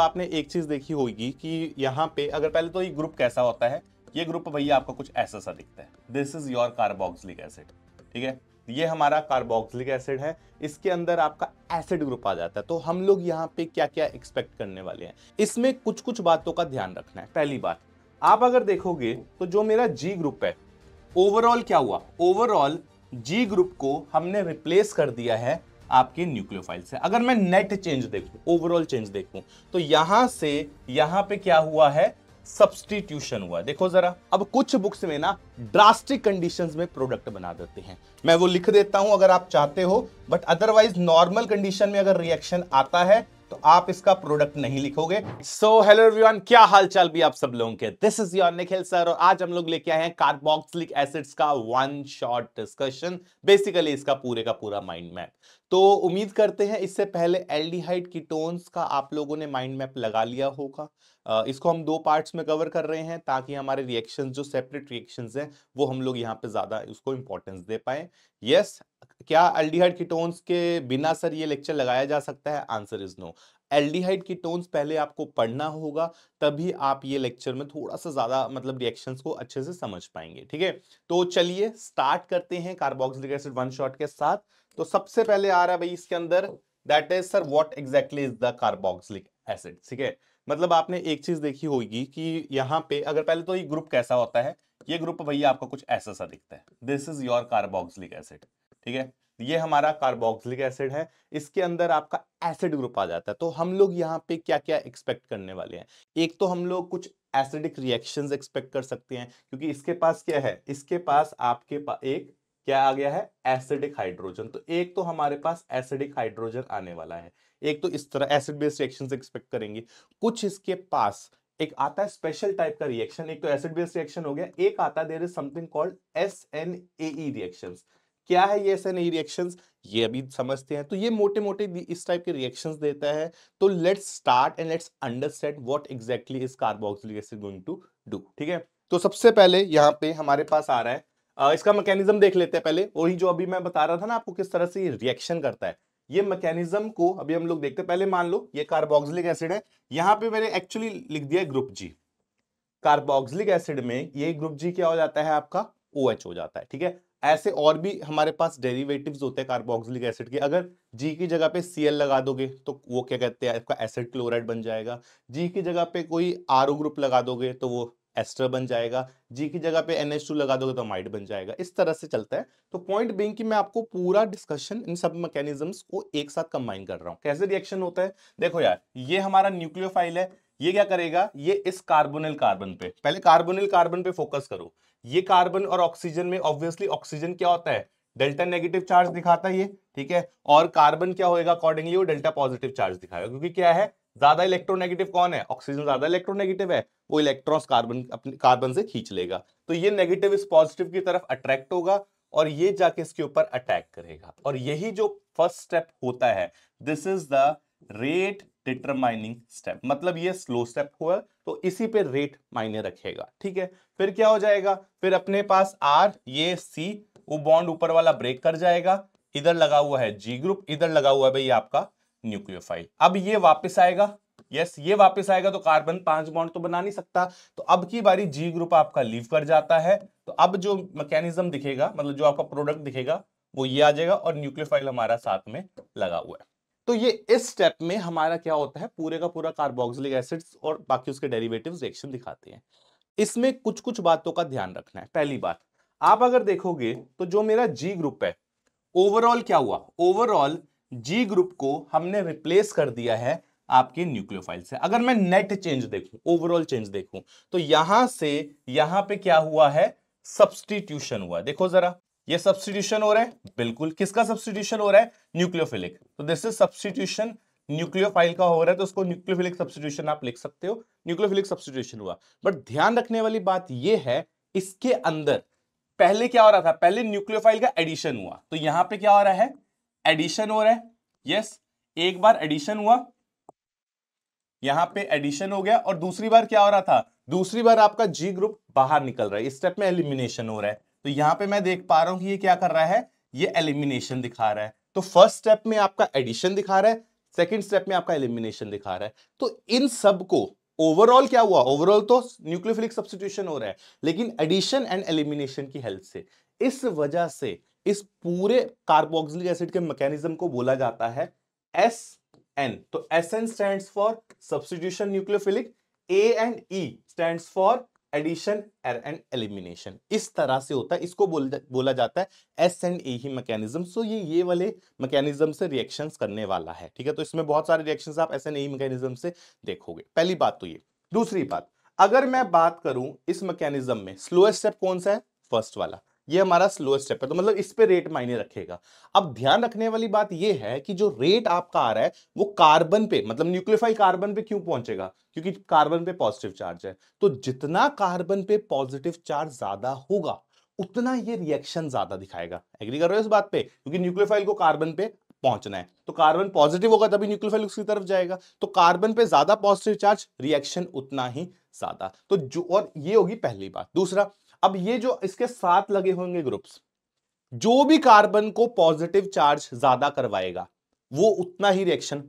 आपने एक चीज़ देखी होगी कि यहाँ पे अगर पहले तो ये ग्रुप कैसा होता है ये ग्रुप भैया आपको कुछ ऐसा सा दिखता है this is your carboxylic acid ठीक है ये हमारा कार्बोक्सिलिक एसिड है इसके अंदर आपका एसिड ग्रुप आ जाता है तो हम लोग यहाँ पे क्या क्या एक्सपेक्ट करने वाले हैं इसमें कुछ कुछ बातों का ध्यान रखना है पहली बात आप अगर देखोगे तो जो मेरा जी ग्रुप है ओवरऑल क्या हुआ ओवरऑल जी ग्रुप को हमने रिप्लेस कर दिया है आपके न्यूक्लियोफाइल से अगर मैं नेट चेंज देखूं ओवरऑल चेंज देखूं तो यहां से यहां पे क्या हुआ है सब्सटीट्यूशन हुआ देखो जरा अब कुछ बुक्स में ना ड्रास्टिक कंडीशंस में प्रोडक्ट बना देते हैं मैं वो लिख देता हूं अगर आप चाहते हो बट अदरवाइज नॉर्मल कंडीशन में अगर रिएक्शन आता है तो आप इसका प्रोडक्ट नहीं लिखोगे सो हेलो एवरीवन क्या हालचाल भी आप सब लोगों के this is your Nikhil sir और आज हम लोग लेके आए हैं कार्बोक्सिलिक एसिड्स का वन शॉट डिस्कशन बेसिकली इसका पूरे का पूरा माइंड मैप तो उम्मीद करते हैं इससे पहले एल्डिहाइड कीटोन्स का आप लोगों ने माइंड मैप लगा लिया होगा इसको हम दो पार्ट्स में कवर कर रहे हैं ताकि हमारे रिएक्शन जो सेपरेट रिएक्शन हैं वो हम लोग यहाँ पे ज़्यादा उसको इम्पोर्टेंस दे पाए यस क्या एल्डिहाइड कीटोन्स के बिना सर ये लेक्चर लगाया जा सकता है answer is no aldehyde ketones पहले आपको पढ़ना होगा तभी आप ये लेक्चर में थोड़ा सा ज़्यादा मतलब रिएक्शन को अच्छे से समझ पाएंगे ठीक है तो चलिए स्टार्ट करते हैं कार्बोक्सिलिक एसिड वन शॉट के साथ तो सबसे पहले आ रहा है भाई इसके अंदर that is sir what exactly is the carboxylic acid ठीक है मतलब आपने एक चीज देखी होगी कि यहाँ पे अगर पहले तो ये ग्रुप कैसा होता है ये ग्रुप भैया आपका कुछ ऐसा सा दिखता है this is your carboxylic acid ठीक है ये हमारा कार्बोक्सिलिक एसिड है इसके अंदर आपका एसिड ग्रुप आ जाता है तो हम लोग यहाँ पे क्या क्या एक्सपेक्ट करने वाले हैं एक तो हम लोग कुछ एसिडिक रिएक्शंस एक्सपेक्ट कर सकते हैं क्योंकि इसके पास क्या है इसके पास आपके पास एक क्या आ गया है एसिडिक हाइड्रोजन तो एक तो हमारे पास एसिडिक हाइड्रोजन आने वाला है एक तो इस तरह एसिड बेस्ड रिएक्शन एक्सपेक्ट करेंगे कुछ इसके पास एक आता है स्पेशल टाइप का रिएक्शन एक तो एसिड बेस्ड रिएक्शन हो गया एक आता there is something called S N A reaction क्या है ये एस एन ए रिएक्शन ये अभी समझते हैं तो ये मोटे मोटे इस टाइप के रिएक्शंस देता है तो let's start and let's understand what exactly is carboxylic acid going to do ठीक है तो सबसे पहले यहां पे हमारे पास आ रहा है इसका मैकेनिज्म देख लेते हैं पहले वही जो अभी मैं बता रहा था ना आपको किस तरह से रिएक्शन करता है ये मैकेनिज्म को अभी हम लोग देखते पहले मान लो ये कार्बोक्सिलिक एसिड है यहां पर मैंने एक्चुअली लिख दिया ग्रुप जी कार्बोक्सिलिक एसिड में ये ग्रुप जी क्या हो जाता है आपका ओ OH हो जाता है ठीक है ऐसे और भी हमारे पास डेरिवेटिव्स होते हैं कार्बोक्सिलिक एसिड के अगर जी की जगह पे सी लगा दोगे तो वो क्या कहते हैं आपका एसिड क्लोराइड बन जाएगा जी की जगह पे कोई आर ग्रुप लगा दोगे तो वो एस्टर बन जाएगा जी की जगह पे एन लगा दोगे तो माइड बन जाएगा इस तरह से चलता है तो पॉइंट बिंग की मैं आपको पूरा डिस्कशन इन सब मैकेनिज्म्स को एक साथ कंबाइन कर रहा हूं कैसे रिएक्शन होता है देखो यार ये हमारा न्यूक्लियोफाइल है ये क्या करेगा ये इस कार्बोनिल कार्बन पे पहले कार्बोनिल कार्बन पे फोकस करो ये कार्बन और ऑक्सीजन में ऑब्वियसली ऑक्सीजन क्या होता है डेल्टा नेगेटिव चार्ज दिखाता है ये ठीक है और कार्बन क्या होएगा अकॉर्डिंगली वो डेल्टा पॉजिटिव चार्ज दिखाएगा क्योंकि क्या है ज्यादा इलेक्ट्रोनेगेटिव कौन है ऑक्सीजन ज्यादा इलेक्ट्रोनेगेटिव है वो इलेक्ट्रॉन्स कार्बन अपने कार्बन से खींच लेगा तो ये नेगेटिव इस पॉजिटिव की तरफ अट्रैक्ट होगा और ये जाके इसके ऊपर अटैक करेगा और यही जो फर्स्ट स्टेप होता है this is the rate determining step मतलब ये स्लो स्टेप हुआ तो इसी पे रेट मायने रखेगा ठीक है फिर क्या हो जाएगा फिर अपने पास आर ये सी वो बॉन्ड ऊपर वाला ब्रेक कर जाएगा इधर लगा हुआ है जी ग्रुप इधर लगा हुआ है भाई आपका न्यूक्लियोफाइल अब ये वापस आएगा यस ये वापस आएगा तो कार्बन पांच बॉन्ड तो बना नहीं सकता तो अब की बारी जी ग्रुप आपका लीव कर जाता है तो अब जो मैकेनिज्म दिखेगा मतलब जो आपका प्रोडक्ट दिखेगा वो ये आ जाएगा और न्यूक्लियोफाइल हमारा साथ में लगा हुआ है तो ये इस स्टेप में हमारा क्या होता है पूरे का पूरा कार्बोक्सिलिक एसिड्स और बाकी उसके डेरिवेटिव रिएक्शन दिखाते हैं इसमें कुछ कुछ बातों का ध्यान रखना है पहली बात आप अगर देखोगे तो जो मेरा जी ग्रुप है ओवरऑल क्या हुआ ओवरऑल जी ग्रुप को हमने रिप्लेस कर दिया है आपके न्यूक्लियोफाइल से अगर मैं नेट चेंज देखूं ओवरऑल चेंज देखूं तो यहां से यहां पे क्या हुआ है सब्सटीट्यूशन हुआ देखो जरा ये सब्सटीट्यूशन हो रहा है बिल्कुल किसका सब्सटीट्यूशन हो रहा है न्यूक्लियोफिलिक तो दिस इज सब्सटीट्यूशन न्यूक्लियोफाइल का हो रहा है तो उसको न्यूक्लियोफिलिक सब्सटीट्यूशन आप लिख सकते हो न्यूक्लियोफिलिक सब्सटीट्यूशन हुआ बट ध्यान रखने वाली बात यह है इसके अंदर पहले क्या हो रहा था पहले न्यूक्लियोफाइल का एडिशन हुआ तो यहां पे क्या हो रहा है एडिशन हो रहा है यस एक बार एडिशन हुआ यहां पे एडिशन हो गया और दूसरी बार क्या हो रहा था दूसरी बार आपका जी ग्रुप बाहर निकल रहा है इस स्टेप में एलिमिनेशन हो रहा है तो यहां पे मैं देख पा रहा हूं कि ये क्या कर रहा है ये एलिमिनेशन दिखा रहा है तो फर्स्ट स्टेप में आपका एडिशन दिखा रहा है सेकेंड स्टेप में आपका एलिमिनेशन दिखा रहा है तो इन सब को ओवरऑल क्या हुआ ओवरऑल तो न्यूक्लियोफिलिक सब्सिट्यूशन हो रहा है लेकिन एडिशन एंड एलिमिनेशन की हेल्प से इस वजह से इस पूरे कार्बोक्सिलिक एसिड के मैकेनिज्म को बोला जाता है एस एन तो S N stand for substitution nucleophilic A and E stand for addition and elimination इस तरह से होता है इसको बोल बोला जाता है एस एंड ए ही मैकेनिज्म सो ये ये वाले मैकेनिज्म से रिएक्शन करने वाला है ठीक है तो इसमें बहुत सारे रिएक्शन आप एस एन ए मैकेनिज्म से देखोगे पहली बात तो ये दूसरी बात अगर मैं बात करूं इस मैकेनिज्म में स्लोएस्ट स्टेप कौन सा है फर्स्ट वाला ये हमारा स्लोएस्ट स्टेप है तो मतलब इस पे रेट मायने रखेगा अब ध्यान रखने वाली बात ये है कि जो रेट आपका आ रहा है वो कार्बन पे मतलब न्यूक्लियोफाइल कार्बन पे क्यों पहुंचेगा क्योंकि कार्बन पे पॉजिटिव चार्ज है तो जितना कार्बन पे पॉजिटिव चार्ज ज्यादा होगा उतना ये रिएक्शन ज्यादा दिखाएगा एग्री कर रहे हो इस बात पे क्योंकि न्यूक्लियोफाइल को कार्बन पे पहुंचना है तो कार्बन पॉजिटिव होगा तभी न्यूक्लियोफाइल उसकी तरफ जाएगा तो कार्बन पे ज्यादा पॉजिटिव चार्ज रिएक्शन उतना ही ज्यादा तो जो और ये होगी पहली बात दूसरा अब ये जो इसके साथ लगे होंगे ग्रुप्स जो भी कार्बन को पॉजिटिव चार्ज ज्यादा करवाएगा वो उतना ही रिएक्शन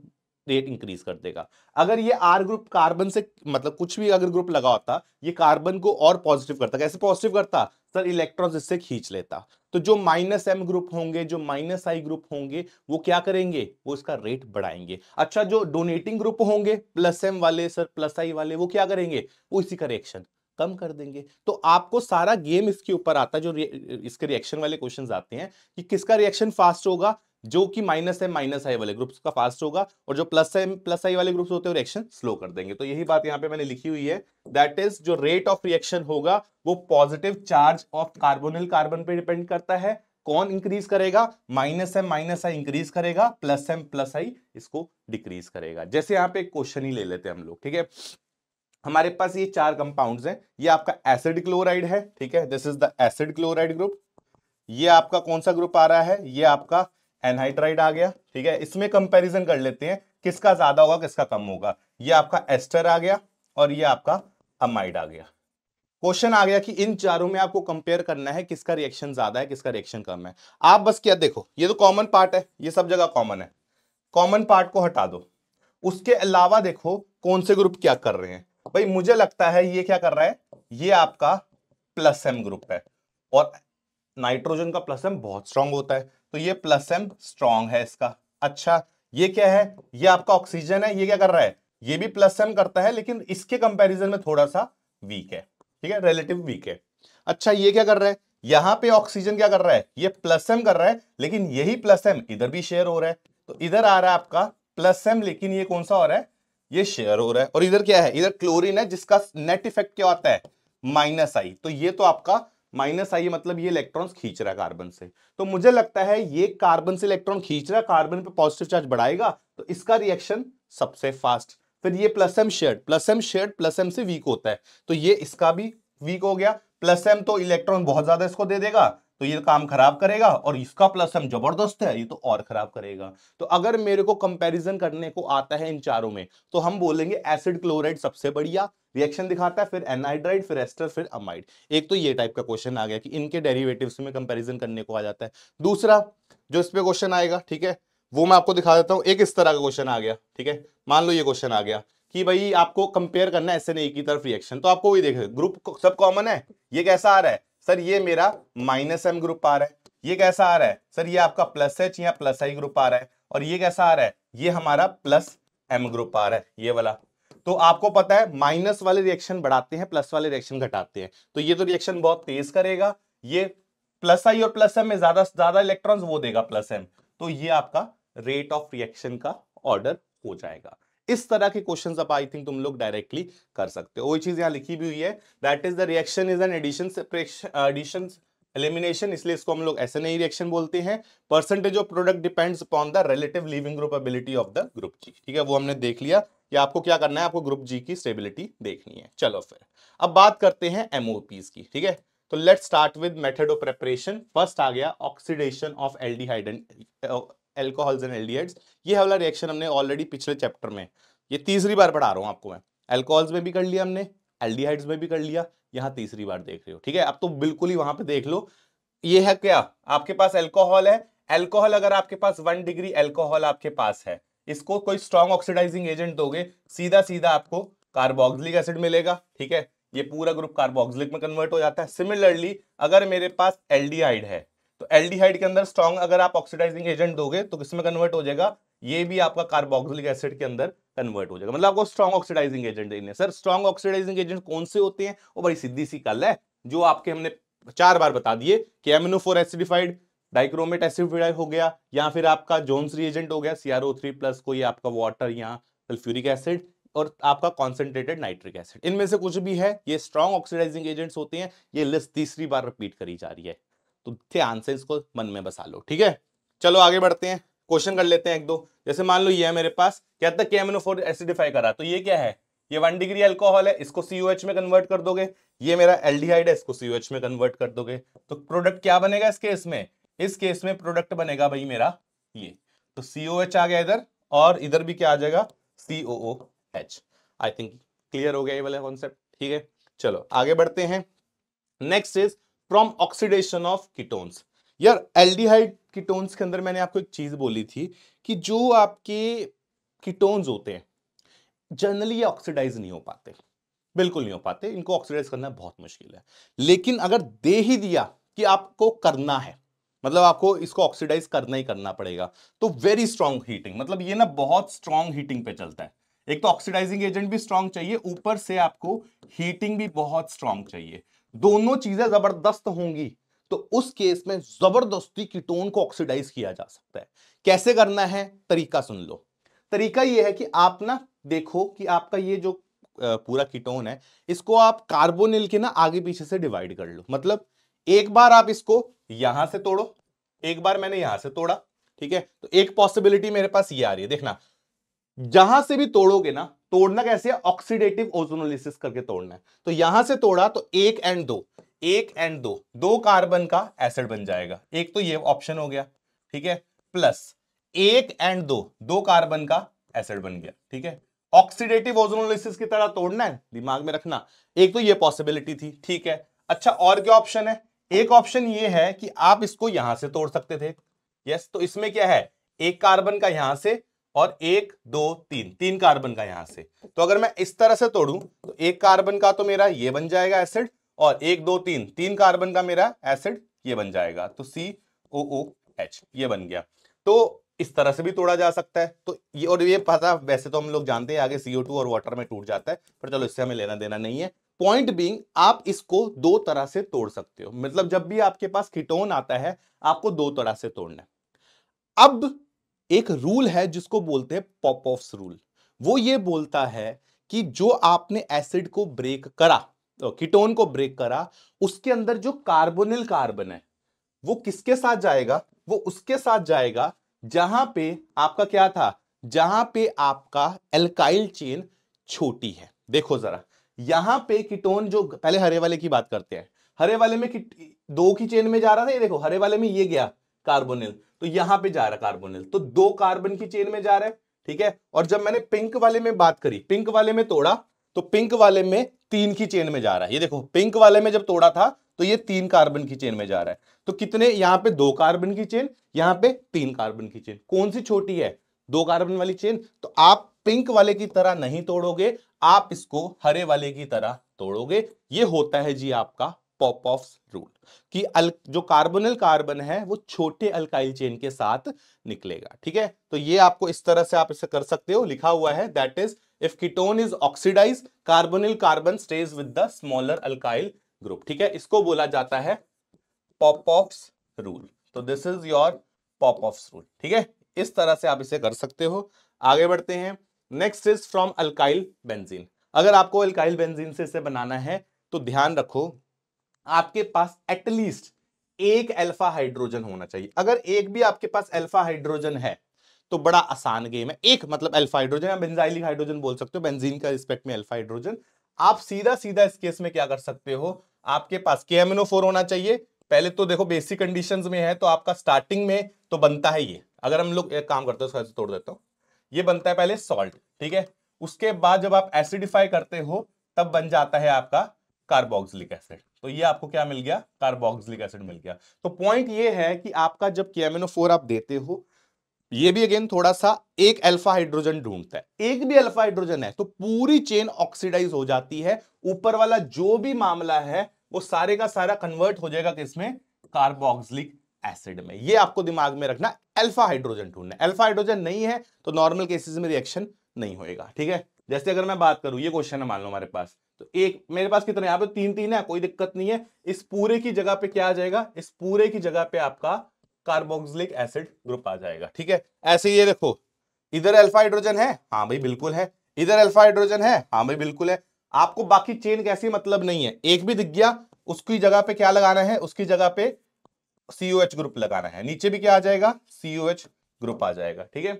रेट इंक्रीज कर देगा अगर ये आर ग्रुप कार्बन से मतलब कुछ भी अगर ग्रुप लगा होता ये कार्बन को और पॉजिटिव करता कैसे पॉजिटिव करता सर इलेक्ट्रॉन इससे खींच लेता तो जो माइनस एम ग्रुप होंगे जो माइनस आई ग्रुप होंगे वो क्या करेंगे वो इसका रेट बढ़ाएंगे अच्छा जो डोनेटिंग ग्रुप होंगे प्लस एम वाले सर प्लस आई वाले वो क्या करेंगे वो इसी का रिएक्शन कम कर देंगे तो आपको सारा गेम इसके ऊपर आता है जो रे, इसके रिएक्शन वाले क्वेश्चंस आते हैं कि किसका रिएक्शन फास्ट होगा जो कि माइनस है माइनस आई वाले ग्रुप्स का फास्ट होगा और जो प्लस है प्लस आई वाले ग्रुप्स होते हैं रिएक्शन स्लो कर देंगे तो यही बात यहाँ पे मैंने लिखी हुई है दैट इज जो रेट ऑफ रिएक्शन होगा वो positive charge of carbonyl carbon पे डिपेंड करता है कौन इंक्रीज करेगा minus M minus I increase करेगा प्लस एम प्लस आई इसको डिक्रीज करेगा जैसे यहाँ पे क्वेश्चन ही ले लेते हैं हम लोग ठीक है हमारे पास ये चार कंपाउंड्स हैं ये आपका एसिड क्लोराइड है ठीक है this is the acid chloride group ये आपका कौन सा ग्रुप आ रहा है ये आपका एनहाइड्राइड आ गया ठीक है इसमें कंपैरिजन कर लेते हैं किसका ज्यादा होगा किसका कम होगा ये आपका एस्टर आ गया और ये आपका अमाइड आ गया क्वेश्चन आ गया कि इन चारों में आपको कंपेयर करना है किसका रिएक्शन ज्यादा है किसका रिएक्शन कम है आप बस क्या देखो ये तो कॉमन पार्ट है ये सब जगह कॉमन है कॉमन पार्ट को हटा दो उसके अलावा देखो कौन से ग्रुप क्या कर रहे हैं भाई मुझे लगता है ये क्या कर रहा है ये आपका प्लस एम ग्रुप है और नाइट्रोजन का प्लस एम बहुत स्ट्रांग होता है तो ये प्लस एम स्ट्रांग है इसका अच्छा ये क्या है ये आपका ऑक्सीजन है ये क्या कर रहा है ये भी प्लस एम करता है लेकिन इसके कंपैरिजन में थोड़ा सा वीक है ठीक है रिलेटिव वीक है अच्छा ये क्या कर रहा है यहां पे ऑक्सीजन क्या कर रहा है ये प्लस एम कर रहा है लेकिन यही प्लस एम इधर भी शेयर हो रहा है तो इधर आ रहा है आपका प्लस एम लेकिन ये कौन सा हो रहा है ये शेयर हो रहा है और इधर क्या है इधर क्लोरीन है जिसका नेट इफेक्ट क्या होता है माइनस आई तो ये तो आपका माइनस आई मतलब ये इलेक्ट्रॉन्स खींच रहा है कार्बन से तो मुझे लगता है ये कार्बन से इलेक्ट्रॉन खींच रहा है कार्बन पे पॉजिटिव चार्ज बढ़ाएगा तो इसका रिएक्शन सबसे फास्ट फिर ये plus M shade plus M shade plus M से वीक होता है तो ये इसका भी वीक हो गया प्लस एम तो इलेक्ट्रॉन बहुत ज्यादा इसको दे देगा तो ये काम खराब करेगा और इसका प्लस हम जबरदस्त है ये तो और खराब करेगा तो अगर मेरे को कंपैरिजन करने को आता है इन चारों में तो हम बोलेंगे एसिड क्लोराइड सबसे बढ़िया रिएक्शन दिखाता है फिर एनहाइड्राइड फिर एस्टर फिर अमाइड एक तो ये टाइप का क्वेश्चन आ गया कि इनके डेरिवेटिव में कंपेरिजन करने को आ जाता है दूसरा जो इस पे क्वेश्चन आएगा ठीक है वो मैं आपको दिखा देता हूँ एक इस तरह का क्वेश्चन आ गया ठीक है मान लो ये क्वेश्चन आ गया कि भाई आपको कंपेयर करना है एस e की तरफ रिएक्शन तो आपको वही देख ग्रुप सब कॉमन है ये कैसा आ रहा है सर ये मेरा माइनस एम ग्रुप आ रहा है ये कैसा आ रहा है सर ये आपका प्लस एच या प्लस आई ग्रुप आ रहा है और ये कैसा आ रहा है ये हमारा प्लस एम ग्रुप आ रहा है ये वाला तो आपको पता है माइनस वाले रिएक्शन बढ़ाते हैं प्लस वाले रिएक्शन घटाते हैं तो ये तो रिएक्शन बहुत तेज करेगा ये प्लस आई और प्लस एम में ज्यादा से ज्यादा इलेक्ट्रॉन वो देगा प्लस एम तो ये आपका रेट ऑफ रिएक्शन का ऑर्डर हो जाएगा इस तरह के क्वेश्चंस आप आई थिंक तुम लोग डायरेक्टली कर सकते हो वही चीज यहाँ लिखी भी हुई है that is the reaction is an addition addition elimination इसलिए इसको हम लोग ऐसे नहीं रिएक्शन बोलते हैं percentage of product depends upon the relative living group ability of the group जी ठीक है वो हमने देख लिया कि आपको क्या करना है आपको ग्रुप जी की स्टेबिलिटी देखनी है चलो फिर अब बात करते हैं एमओपीज की ठीक है तो let start with method of preparation first आ गया oxidation of aldehyde and alcohols and aldehydes ये वाला रिएक्शन हमने ऑलरेडी पिछले चैप्टर में ये तीसरी बार पढ़ा रहा हूँ आपको मैं एल्कोहल्स में भी कर लिया हमने एल्डिहाइड्स में भी कर लिया यहाँ तीसरी बार देख रहे हो ठीक है अब तो बिल्कुल ही वहां पर देख लो ये है क्या आपके पास एल्कोहल है एल्कोहल अगर आपके पास वन डिग्री एल्कोहल आपके पास है इसको कोई स्ट्रॉन्ग ऑक्सीडाइजिंग एजेंट दोगे सीधा सीधा आपको कार्बोक्सिलिक एसिड मिलेगा ठीक है ये पूरा ग्रुप कार्बोक्सिलिक में कन्वर्ट हो जाता है सिमिलरली अगर मेरे पास एल्डिहाइड है तो एल्डिहाइड के अंदर स्ट्रॉन्ग अगर आप ऑक्सीडाइजिंग एजेंट दोगे तो किसमें कन्वर्ट हो जाएगा ये भी आपका कार्बोक्सिलिक एसिड के अंदर कन्वर्ट हो जाएगा मतलब आपको स्ट्रॉन्ग ऑक्सीडाइजिंग एजेंट देने सर स्ट्रॉन्ग ऑक्सीडाइजिंग एजेंट कौन से होते हैं वो बड़ी सीधी सी कल है जो आपके हमने चार बार बता दिए कि एमिनोफोर एसिडिफाइड डाइक्रोमेट एसिड हो गया या फिर आपका जोन्स रिएजेंट हो गया सीआरओ थ्री प्लस कोई आपका वाटर या सल्फ्यूरिक एसिड और आपका कॉन्सेंट्रेटेड नाइट्रिक एसिड इनमें से कुछ भी है ये स्ट्रॉन्ग ऑक्सीडाइजिंग एजेंट्स होते हैं ये लिस्ट तीसरी बार रिपीट करी जा रही है तो थे आंसर इसको मन में बसा लो ठीक है चलो आगे बढ़ते हैं क्वेश्चन कर लेते हैं एक दो जैसे मान लो ये है मेरे पास क्या था के एमनो फोर एसिडिफाई करा तो ये क्या है ये वन डिग्री अल्कोहल है इसको सीओएच में कन्वर्ट कर दोगे ये मेरा एल है इसको सीओएच में कन्वर्ट कर दोगे तो प्रोडक्ट क्या बनेगा इस केस में इस केस में प्रोडक्ट बनेगा भाई मेरा ये तो सीओएच आ गया इधर और इधर भी क्या आ जाएगा CO H I think clear हो गया ये वाला कॉन्सेप्ट ठीक है चलो आगे बढ़ते हैं next is from oxidation of ketones यार एल्डिहाइड कीटोन्स के अंदर मैंने आपको एक चीज़ बोली थी कि जो आपके कीटोन्स होते हैं जनरली ये ऑक्सीडाइज नहीं हो पाते बिल्कुल नहीं हो पाते इनको ऑक्सीडाइज करना बहुत मुश्किल है लेकिन अगर दे ही दिया कि आपको करना है मतलब आपको इसको ऑक्सीडाइज करना ही करना पड़ेगा तो वेरी स्ट्रॉन्ग हीटिंग मतलब ये ना बहुत स्ट्रॉन्ग हीटिंग पे चलता है एक तो ऑक्सीडाइजिंग एजेंट भी स्ट्रांग चाहिए ऊपर से आपको हीटिंग भी बहुत स्ट्रांग चाहिए दोनों चीजें जबरदस्त होंगी तो उस केस में जबरदस्ती कीटोन को ऑक्सीडाइज किया जा सकता है कैसे करना है तरीका सुन लो तरीका यह है कि आप ना देखो कि आपका ये जो पूरा कीटोन है इसको आप कार्बोनिल के ना आगे पीछे से डिवाइड कर लो मतलब एक बार आप इसको यहां से तोड़ो एक बार मैंने यहां से तोड़ा ठीक है तो एक पॉसिबिलिटी मेरे पास ये आ रही है देखना जहां से भी तोड़ोगे ना तोड़ना कैसे है ऑक्सीडेटिव ओजोनोलिसिस करके तोड़ना है तो यहां से तोड़ा तो एक एंड दो एक एंड दो दो कार्बन का एसिड बन जाएगा एक तो ये ऑप्शन हो गया ठीक है प्लस एक एंड दो दो कार्बन का एसिड बन गया ठीक है ऑक्सीडेटिव ओजोनोलिसिस की तरह तोड़ना है दिमाग में रखना एक तो ये पॉसिबिलिटी थी ठीक है अच्छा और क्या ऑप्शन है एक ऑप्शन ये है कि आप इसको यहां से तोड़ सकते थे यस तो इसमें क्या है एक कार्बन का यहां से और एक दो तीन तीन कार्बन का यहां से तो अगर मैं इस तरह से तोड़ू तो एक कार्बन का तो मेरा ये बन जाएगा एसिड और एक दो तीन तीन कार्बन का मेरा एसिड ये बन जाएगा तो सी ओ ओ एच ये बन गया तो इस तरह से भी तोड़ा जा सकता है तो ये और ये पता वैसे तो हम लोग जानते हैं आगे सीओ टू और वाटर में टूट जाता है पर चलो इससे हमें लेना देना नहीं है पॉइंट बींग आप इसको दो तरह से तोड़ सकते हो मतलब जब भी आपके पास कीटोन आता है आपको दो तरह से तोड़ना है अब एक रूल है जिसको बोलते हैं पॉप ऑफ रूल वो ये बोलता है कि जो आपने एसिड को ब्रेक करा तो कीटोन को ब्रेक करा उसके अंदर जो कार्बोनिल कार्बन है वो किसके साथ जाएगा वो उसके साथ जाएगा जहां पे आपका क्या था जहां पे आपका एल्काइल चेन छोटी है देखो जरा यहां पे कीटोन जो पहले हरे वाले की बात करते हैं हरे वाले में दो की चेन में जा रहा था ये देखो हरे वाले में ये गया कार्बोनिल तो यहां पे जा रहा है कार्बोनिल तो दो कार्बन की चेन में जा रहा है ठीक है और जब मैंने पिंक वाले में बात करी पिंक वाले में तोड़ा तो पिंक वाले में तीन की चेन में जा रहा है ये देखो पिंक वाले में जब तोड़ा था तो ये तीन कार्बन की चेन में जा रहा है तो कितने यहां पे दो कार्बन की चेन यहां पे तीन कार्बन की चेन कौन सी छोटी है दो कार्बन वाली चेन तो आप पिंक वाले की तरह नहीं तोड़ोगे आप इसको हरे वाले की तरह तोड़ोगे ये होता है जी आपका पॉप ऑफ रूल कि अल जो कार्बोनल कार्बन है वो छोटे अल्काइल चेन के साथ निकलेगा ठीक है तो ये आपको इस तरह से आप इसे कर सकते हो लिखा हुआ है that is if ketone is oxidise carbonyl carbon stage with the smaller alkyl group ठीक है इसको बोला जाता है पॉप ऑफ रूल तो this is your pop off rule ठीक है इस तरह से आप इसे कर सकते हो आगे बढ़ते हैं next is from alkyl benzene अगर आपको अल्काइल बेंजीन से इसे बनाना है तो ध्यान रखो आपके पास एटलीस्ट एक अल्फा हाइड्रोजन होना चाहिए अगर एक भी आपके पास अल्फा हाइड्रोजन है तो बड़ा आसान गेम है एक मतलब अल्फा हाइड्रोजन या बेंजाइलिक हाइड्रोजन बोल सकते हो बेंजीन का रिस्पेक्ट में अल्फा हाइड्रोजन आप सीधा सीधा इस केस में क्या कर सकते हो आपके पास के होना चाहिए पहले तो देखो बेसिक कंडीशन में है तो आपका स्टार्टिंग में तो बनता है ये अगर हम लोग एक काम करते हो तोड़ देता हूँ ये बनता है पहले सॉल्ट ठीक है उसके बाद जब आप एसिडिफाई करते हो तब बन जाता है आपका कार्बोक्सिलिक एसिड तो ये आपको क्या मिल गया कार्बोक्सिलिक एसिड मिल गया तो पॉइंट ये है कि आपका जब के आप देते हो ये भी अगेन थोड़ा सा एक अल्फा हाइड्रोजन ढूंढता है एक भी अल्फा हाइड्रोजन है तो पूरी चेन ऑक्सीडाइज हो जाती है ऊपर वाला जो भी मामला है वो सारे का सारा कन्वर्ट हो जाएगा किसमें कार्बोक्सिलिक एसिड में ये आपको दिमाग में रखना अल्फा हाइड्रोजन ढूंढना अल्फा हाइड्रोजन नहीं है तो नॉर्मल केसेस में रिएक्शन नहीं होएगा ठीक है जैसे अगर मैं बात करूं ये क्वेश्चन है मान लो हमारे पास तो एक मेरे पास कितने यहाँ पे तीन तीन है कोई दिक्कत नहीं है इस पूरे की जगह पे क्या आ जाएगा इस पूरे की जगह पे आपका कार्बोक्सिलिक एसिड ग्रुप आ जाएगा ठीक है ऐसे ये देखो इधर अल्फा हाइड्रोजन है हाँ भाई बिल्कुल है इधर अल्फा हाइड्रोजन है हाँ भाई बिल्कुल है आपको बाकी चेन कैसी मतलब नहीं है एक भी दिख गया उसकी जगह पे क्या लगाना है उसकी जगह पे एच ग्रुप लगाना है नीचे भी क्या आ जाएगा एच ग्रुप आ जाएगा ठीक है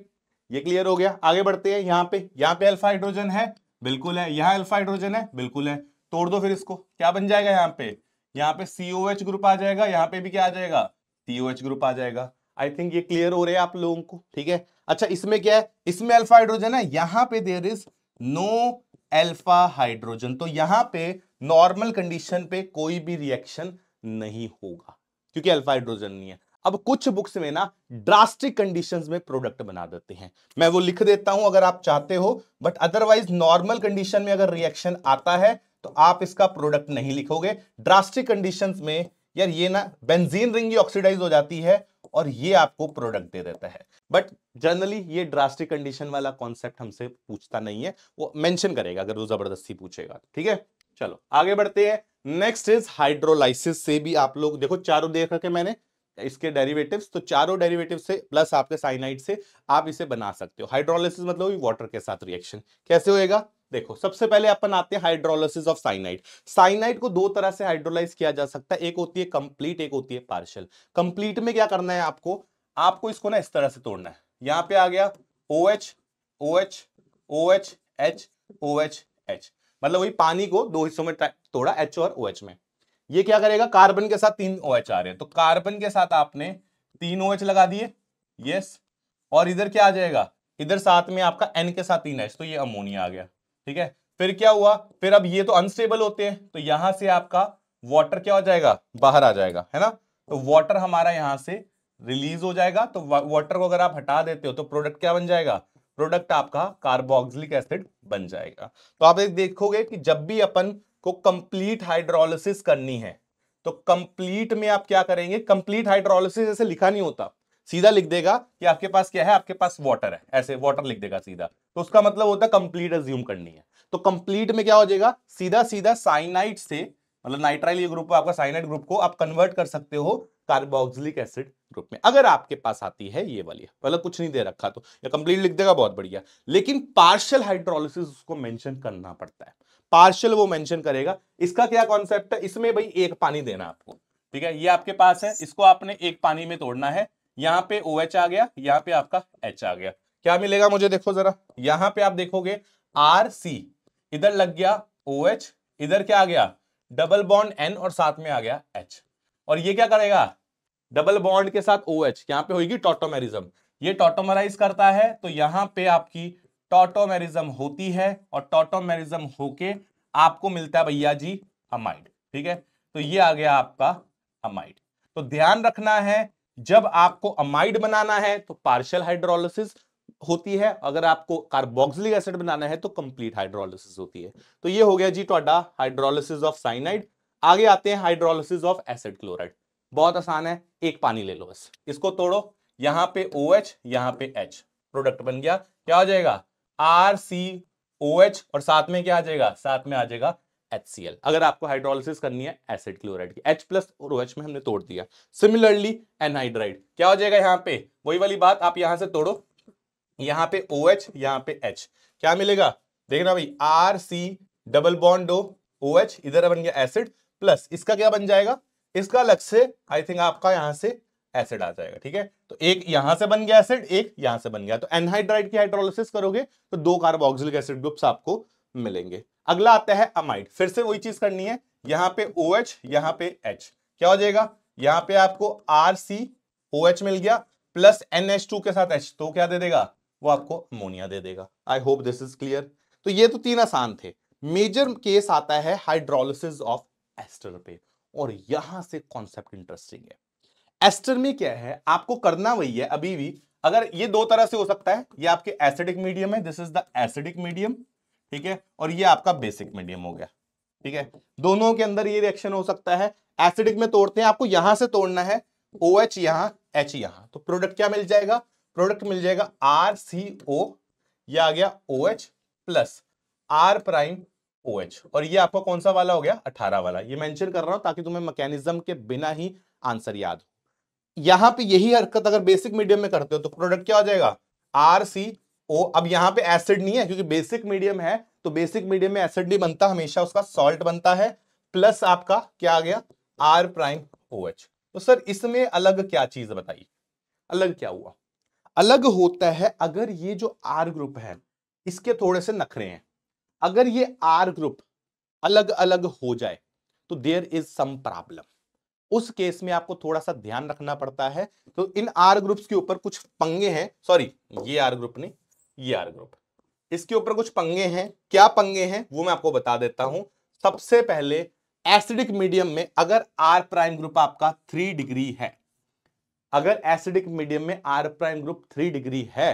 ये क्लियर हो गया आगे बढ़ते हैं यहाँ पे यहाँ पे अल्फा हाइड्रोजन है बिल्कुल है यहाँ अल्फा हाइड्रोजन है बिल्कुल है तोड़ दो फिर इसको क्या बन जाएगा यहाँ पे यहाँ पे सीओ एच ग्रुप आ जाएगा यहाँ पे भी क्या आ जाएगा सीओ एच ग्रुप आ जाएगा आई थिंक ये क्लियर हो रहे हैं आप लोगों को ठीक है अच्छा इसमें क्या है इसमें अल्फा हाइड्रोजन है यहाँ पे there is no alpha hydrogen तो यहाँ पे नॉर्मल कंडीशन पे कोई भी रिएक्शन नहीं होगा क्योंकि अल्फा हाइड्रोजन नहीं है अब कुछ बुक्स में ना ड्रास्टिक कंडीशंस में प्रोडक्ट बना देते हैं मैं वो लिख देता हूं अगर आप चाहते हो बट अदरवाइज नॉर्मल कंडीशन में अगर रिएक्शन आता है तो आप इसका प्रोडक्ट नहीं लिखोगे ड्रास्टिक कंडीशंस में यार ये ना बेंजीन रिंग ही ऑक्सीडाइज हो जाती है और ये आपको प्रोडक्ट दे देता है बट जनरली ये ड्रास्टिक कंडीशन वाला कॉन्सेप्ट हमसे पूछता नहीं है वो मेंशन करेगा अगर वो जबरदस्ती पूछेगा ठीक है चलो आगे बढ़ते हैं नेक्स्ट इज हाइड्रोलाइसिस से भी आप लोग देखो चारों देख रखे मैंने इसके डेरिवेटिव्स तो चारों डेरिवेटिव से प्लस आपके साइनाइड से आप इसे बना सकते हो हाइड्रोलिसिस मतलब वाटर के साथ रिएक्शन कैसे होएगा देखो सबसे पहले अपन आते हैं हाइड्रोलिसिस ऑफ साइनाइड साइनाइड को दो तरह से हाइड्रोलाइज किया जा सकता है एक होती है कंप्लीट एक होती है पार्शल कंप्लीट में क्या करना है आपको आपको इसको ना इस तरह से तोड़ना है यहां पर आ गया O H O H O H H O H H मतलब वही पानी को दो हिस्सों में तोड़ा एच और ओ एच में ये क्या करेगा कार्बन के साथ तीन ओ एच आ रहे हैं तो कार्बन के साथ आपने तीन ओ एच लगा दिए यस और इधर क्या आ जाएगा इधर साथ में आपका एन के साथ तीन एच तो ये अमोनिया आ गया ठीक है फिर क्या हुआ फिर अब ये तो अनस्टेबल होते हैं तो यहां से आपका वाटर क्या हो जाएगा बाहर आ जाएगा है ना तो वाटर हमारा यहाँ से रिलीज हो जाएगा तो वाटर को अगर आप हटा देते हो तो प्रोडक्ट क्या बन जाएगा प्रोडक्ट आपका कार्बोक्सिलिक एसिड बन जाएगा तो आप एक देखोगे कि जब भी अपन को कंप्लीट हाइड्रोलिसिस करनी है तो कंप्लीट में आप क्या करेंगे कंप्लीट हाइड्रोलिसिस ऐसे लिखा नहीं होता सीधा लिख देगा कि आपके पास क्या है आपके पास वाटर है ऐसे वाटर लिख देगा सीधा तो उसका मतलब होता है कंप्लीट एज्यूम करनी है तो कंप्लीट में क्या हो जाएगा सीधा सीधा साइनाइट से मतलब नाइट्राइल ये ग्रुप आपका साइनाइट ग्रुप को आप कन्वर्ट कर सकते हो कार्बोक्सिलिक एसिड ग्रुप में अगर आपके पास आती है ये वाली मतलब कुछ नहीं दे रखा तो या कंप्लीट लिख देगा बहुत बढ़िया लेकिन पार्शियल हाइड्रोलिसिस उसको मेंशन करना पड़ता है पार्शल वो मेंशन करेगा इसका क्या कॉन्सेप्ट है इसमें भाई एक पानी देना आपको ठीक है ये आपके पास है इसको आपने एक पानी में तोड़ना है यहाँ पे ओ OH आ गया यहाँ पे आपका एच आ गया क्या मिलेगा मुझे देखो जरा यहाँ पे आप देखोगे आर सी इधर लग गया ओ OH, इधर क्या आ गया डबल बॉन्ड एन और साथ में आ गया एच और ये क्या करेगा डबल बॉन्ड के साथ ओ OH, यहाँ पे होगी टोटोमेरिज्म ये टोटोमराइज करता है तो यहाँ पे आपकी टोटोमेरिज्म होती है और टोटोमेरिज्म होके आपको मिलता है भैया जी अमाइड ठीक है तो ये आ गया आपका अमाइड तो ध्यान रखना है जब आपको अमाइड बनाना है तो पार्शियल हाइड्रोलिसिस होती है अगर आपको कार्बोक्सिलिक एसिड बनाना है तो कंप्लीट हाइड्रोलिसिस होती है तो ये हो गया जी थोड़ा हाइड्रोलिसिस ऑफ साइनाइड आगे आते हैं हाइड्रोलिसिस ऑफ एसिड क्लोराइड बहुत आसान है एक पानी ले लो बस इसको तोड़ो यहां पे ओ OH, एच यहां पे एच प्रोडक्ट बन गया क्या हो जाएगा आर सी ओ एच और साथ में क्या आ जाएगा साथ में आ जाएगा HCl अगर आपको हाइड्रोलिसिस करनी है एसिड क्लोराइड की H प्लस और OH में हमने तोड़ दिया सिमिलरली एनहाइड्राइड क्या हो जाएगा यहां पे वही वाली बात आप यहां से तोड़ो यहां पे OH यहां पे H क्या मिलेगा देखना भाई R C double bond O O H इधर बन गया एसिड प्लस इसका क्या बन जाएगा इसका अलग से आई थिंक आपका यहां से एसिड आ जाएगा ठीक है तो एक यहां से बन गया एसिड एक यहां से बन गया तो एनहाइड्राइड की हाइड्रोलिस करोगे तो दो कार्बोक्सिलिक एसिड ग्रुप्स आपको मिलेंगे अगला आता है अमाइड फिर से वही चीज करनी है यहां पे ओ एच यहां पे एच क्या हो जाएगा यहां पे आपको आर सी ओ एच मिल गया प्लस एन एच टू के साथ एच तो क्या दे देगा वो आपको अमोनिया दे देगा I hope this is clear तो ये तो तीन आसान थे मेजर केस आता है हाइड्रोलिस ऑफ एस्टर पे और यहां से कॉन्सेप्ट इंटरेस्टिंग है एस्टर में क्या है आपको करना वही है अभी भी अगर ये दो तरह से हो सकता है ये आपके एसिडिक मीडियम है this is the acidic medium ठीक है और ये आपका बेसिक मीडियम हो गया ठीक है दोनों के अंदर ये रिएक्शन हो सकता है एसिडिक में तोड़ते हैं आपको यहां से तोड़ना है ओ एच OH यहां एच यहां तो प्रोडक्ट क्या मिल जाएगा प्रोडक्ट मिल जाएगा आर सी ओ यह आ गया O H plus R prime O H और ये आपका कौन सा वाला हो गया अठारह वाला ये मेंशन कर रहा हूं ताकि तुम्हें मैकेनिज्म के बिना ही आंसर याद हो यहां पे यही हरकत अगर बेसिक मीडियम में करते हो तो प्रोडक्ट क्या हो जाएगा आर सी ओ अब यहां पे एसिड नहीं है क्योंकि बेसिक मीडियम है तो बेसिक मीडियम में एसिड नहीं बनता हमेशा उसका सॉल्ट बनता है प्लस आपका क्या आ गया आर प्राइम ओ एच तो सर इसमें अलग क्या चीज बताइए अलग क्या हुआ अलग होता है अगर ये जो आर ग्रुप है इसके थोड़े से नखरे हैं अगर ये आर ग्रुप अलग अलग हो जाए तो देयर इज सम प्रॉब्लम उस केस में आपको थोड़ा सा ध्यान रखना पड़ता है तो इन आर ग्रुप्स के ऊपर कुछ पंगे हैं सॉरी ये आर ग्रुप नहीं ये आर ग्रुप इसके ऊपर कुछ पंगे हैं क्या पंगे हैं वो मैं आपको बता देता हूं सबसे पहले एसिडिक मीडियम में अगर आर प्राइम ग्रुप आपका थ्री डिग्री है अगर एसिडिक मीडियम में R prime group three degree है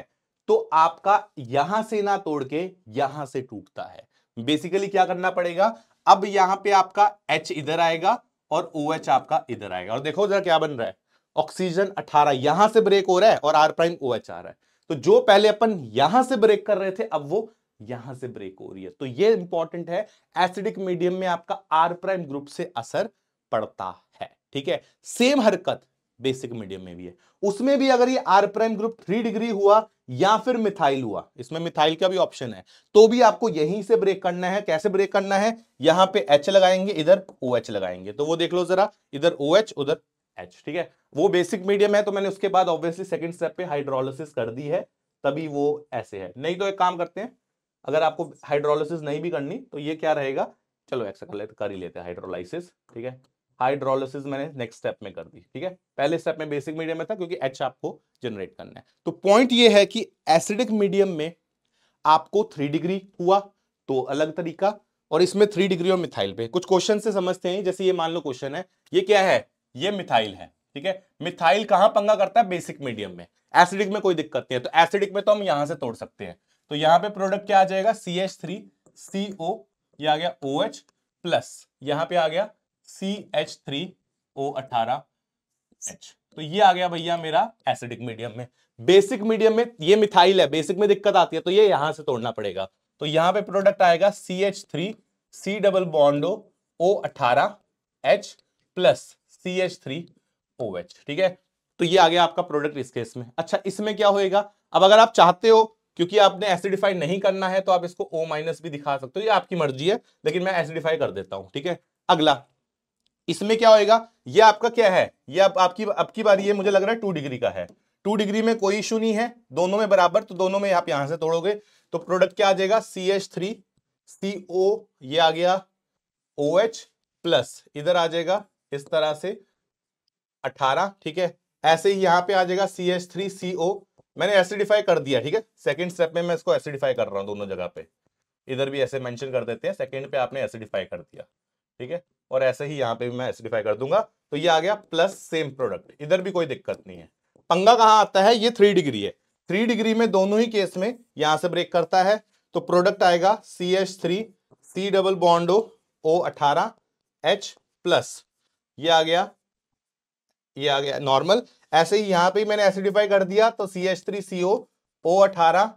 तो आपका यहां से ना तोड़ के यहां से टूटता है बेसिकली क्या करना पड़ेगा अब यहां पे आपका H इधर आएगा और ओ OH आपका इधर आएगा और देखो जरा क्या बन रहा है ऑक्सीजन 18 यहां से ब्रेक हो रहा है और आर प्राइम ओ एच आ रहा है तो जो पहले अपन यहां से ब्रेक कर रहे थे अब वो यहां से ब्रेक हो रही है तो ये इंपॉर्टेंट है एसिडिक मीडियम में आपका आर प्राइम ग्रुप से असर पड़ता है ठीक है सेम हरकत बेसिक मीडियम में भी है उसमें भी अगर ये R prime group three degree हुआ या फिर मिथाइल हुआ इसमें मिथाइल का भी ऑप्शन है तो भी आपको यहीं से ब्रेक करना है कैसे ब्रेक करना है यहां पे एच लगाएंगे इधर ओ OH लगाएंगे तो वो देख लो जरा इधर ओ OH, उधर एच ठीक है वो बेसिक मीडियम है तो मैंने उसके बाद ऑब्वियसली सेकंड स्टेप पे हाइड्रोलिसिस कर दी है तभी वो ऐसे है नहीं तो एक काम करते हैं अगर आपको हाइड्रोलिसिस नहीं भी करनी तो ये क्या रहेगा चलो एक्सा कर ही लेते हैं हाइड्रोलाइसिस ठीक है हाइड्रोलिसिस मैंने नेक्स्ट स्टेप में कर दी ठीक है पहले स्टेप में बेसिक मीडियम में था क्योंकि एच आपको जनरेट करना है तो पॉइंट ये है कि एसिडिक मीडियम में आपको थ्री डिग्री हुआ तो अलग तरीका और इसमें थ्री डिग्री और मिथाइल पे कुछ क्वेश्चन से समझते हैं जैसे ये मान लो क्वेश्चन है ये क्या है ये मिथाइल है ठीक है मिथाइल कहां पंगा करता है बेसिक मीडियम में एसिडिक में कोई दिक्कत नहीं है तो एसिडिक में तो हम यहां से तोड़ सकते हैं तो यहां पे प्रोडक्ट क्या आ जाएगा सी एच थ्री सी ओ ये आ गया ओ OH एच प्लस यहां पे आ गया सी एच थ्री ओ अठारह एच तो ये आ गया भैया मेरा एसिडिक मीडियम में बेसिक मीडियम में ये मिथाइल है बेसिक में दिक्कत आती है तो ये यहां से तोड़ना पड़ेगा तो यहां पे प्रोडक्ट आएगा C H three C double bond O O अठारह H plus C H three O H ठीक है तो ये आ गया आपका प्रोडक्ट इस केस में अच्छा इसमें क्या होएगा अब अगर आप चाहते हो क्योंकि आपने एसिडिफाई नहीं करना है तो आप इसको ओ माइनस भी दिखा सकते हो ये आपकी मर्जी है लेकिन मैं एसिडिफाई कर देता हूं ठीक है अगला इसमें क्या होएगा ये आपका क्या है ये आप, आपकी आपकी बारी ये मुझे लग रहा है टू डिग्री का है टू डिग्री में कोई इशू नहीं है दोनों में बराबर तो दोनों में आप यहां से तोड़ोगे तो प्रोडक्ट क्या आ जाएगा सी एच थ्री सी ओ ये आ गया ओ एच प्लस इधर आ जाएगा इस तरह से अठारह ठीक है ऐसे ही यहां पे आ जाएगा सी एच थ्री सी ओ मैंने एसिडिफाई कर दिया ठीक है सेकेंड स्टेप में मैं इसको एसिडिफाई कर रहा हूं दोनों जगह पे इधर भी ऐसे मेंशन कर देते हैं सेकेंड पे आपने एसिडिफाई कर दिया ठीक है और ऐसे ही यहाँ पे भी मैं एसिडिफाई कर दूंगा तो ये आ गया प्लस सेम प्रोडक्ट इधर भी कोई दिक्कत नहीं है पंगा कहाँ आता है ये थ्री डिग्री है थ्री डिग्री में दोनों ही केस में यहां से ब्रेक करता है तो प्रोडक्ट आएगा C H three C double bond O O अठारह एच प्लस ये आ गया ये आ गया नॉर्मल ऐसे ही यहां पे मैंने एसिडिफाई कर दिया तो सी एच थ्री सी ओ ओ अठारह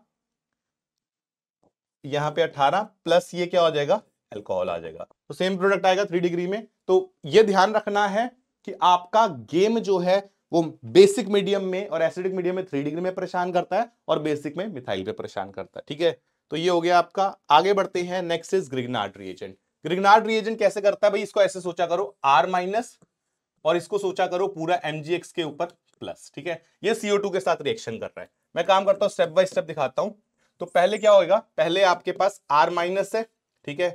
यहां पर अठारह प्लस ये क्या हो जाएगा एल्कोहल आ जाएगा तो सेम प्रोडक्ट आएगा थ्री डिग्री में तो ये ध्यान रखना है कि आपका गेम जो है वो बेसिक मीडियम में और एसिडिक मीडियम में थ्री डिग्री में परेशान करता है और बेसिक में मिथाइल पे परेशान करता है ठीक है तो ये हो गया आपका आगे बढ़ते हैं next is Grignard reagent Grignard reagent कैसे करता है भाई इसको ऐसे सोचा करो आर माइनस और इसको सोचा करो पूरा एम के ऊपर प्लस ठीक है ये सीओ के साथ रिएक्शन कर रहा है मैं काम करता हूँ स्टेप बाय स्टेप दिखाता हूँ तो पहले क्या होगा पहले आपके पास आर माइनस है ठीक है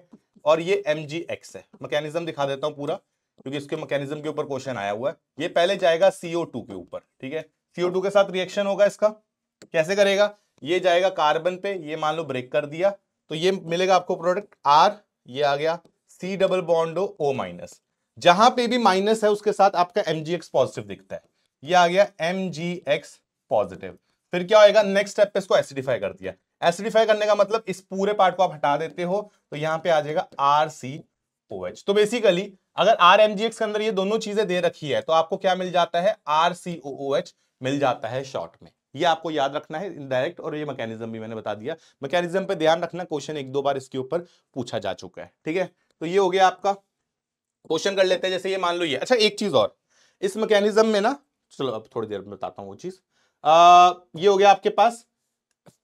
और ये एम जी एक्स है मैकेनिज्म दिखा देता हूँ पूरा क्योंकि इसके मैकेनिज्म के ऊपर क्वेश्चन आया हुआ है ये पहले जाएगा सीओ टू के ऊपर ठीक है सीओ टू के साथ रिएक्शन होगा इसका कैसे करेगा ये जाएगा कार्बन पे ये मान लो ब्रेक कर दिया तो ये मिलेगा आपको प्रोडक्ट आर ये आ गया सी डबल बॉन्डो ओ माइनस जहां पे भी माइनस है उसके साथ आपका एम जी एक्स पॉजिटिव दिखता है ये आ गया एम जी एक्स पॉजिटिव फिर क्या होएगा नेक्स्ट स्टेप पे इसको एसिडिफाई कर दिया एसिडिफाई करने का मतलब इस पूरे पार्ट को आप हटा देते हो तो यहाँ पे आ जाएगा आर सी ओ एच तो बेसिकली अगर आर एम जी एक्स के अंदर ये दोनों चीजें दे रखी है तो आपको क्या मिल जाता है R C O O H मिल जाता है शॉर्ट में ये आपको याद रखना है इनडायरेक्ट और ये मैकेनिज्म भी मैंने बता दिया मैकेनिज्म पे ध्यान रखना क्वेश्चन एक दो बार इसके ऊपर पूछा जा चुका है ठीक है तो ये हो गया आपका क्वेश्चन कर लेते हैं जैसे ये मान लो ये अच्छा एक चीज और इस मैकेनिज्म में ना चलो अब थोड़ी देर में बताता हूँ वो चीज आ, ये हो गया आपके पास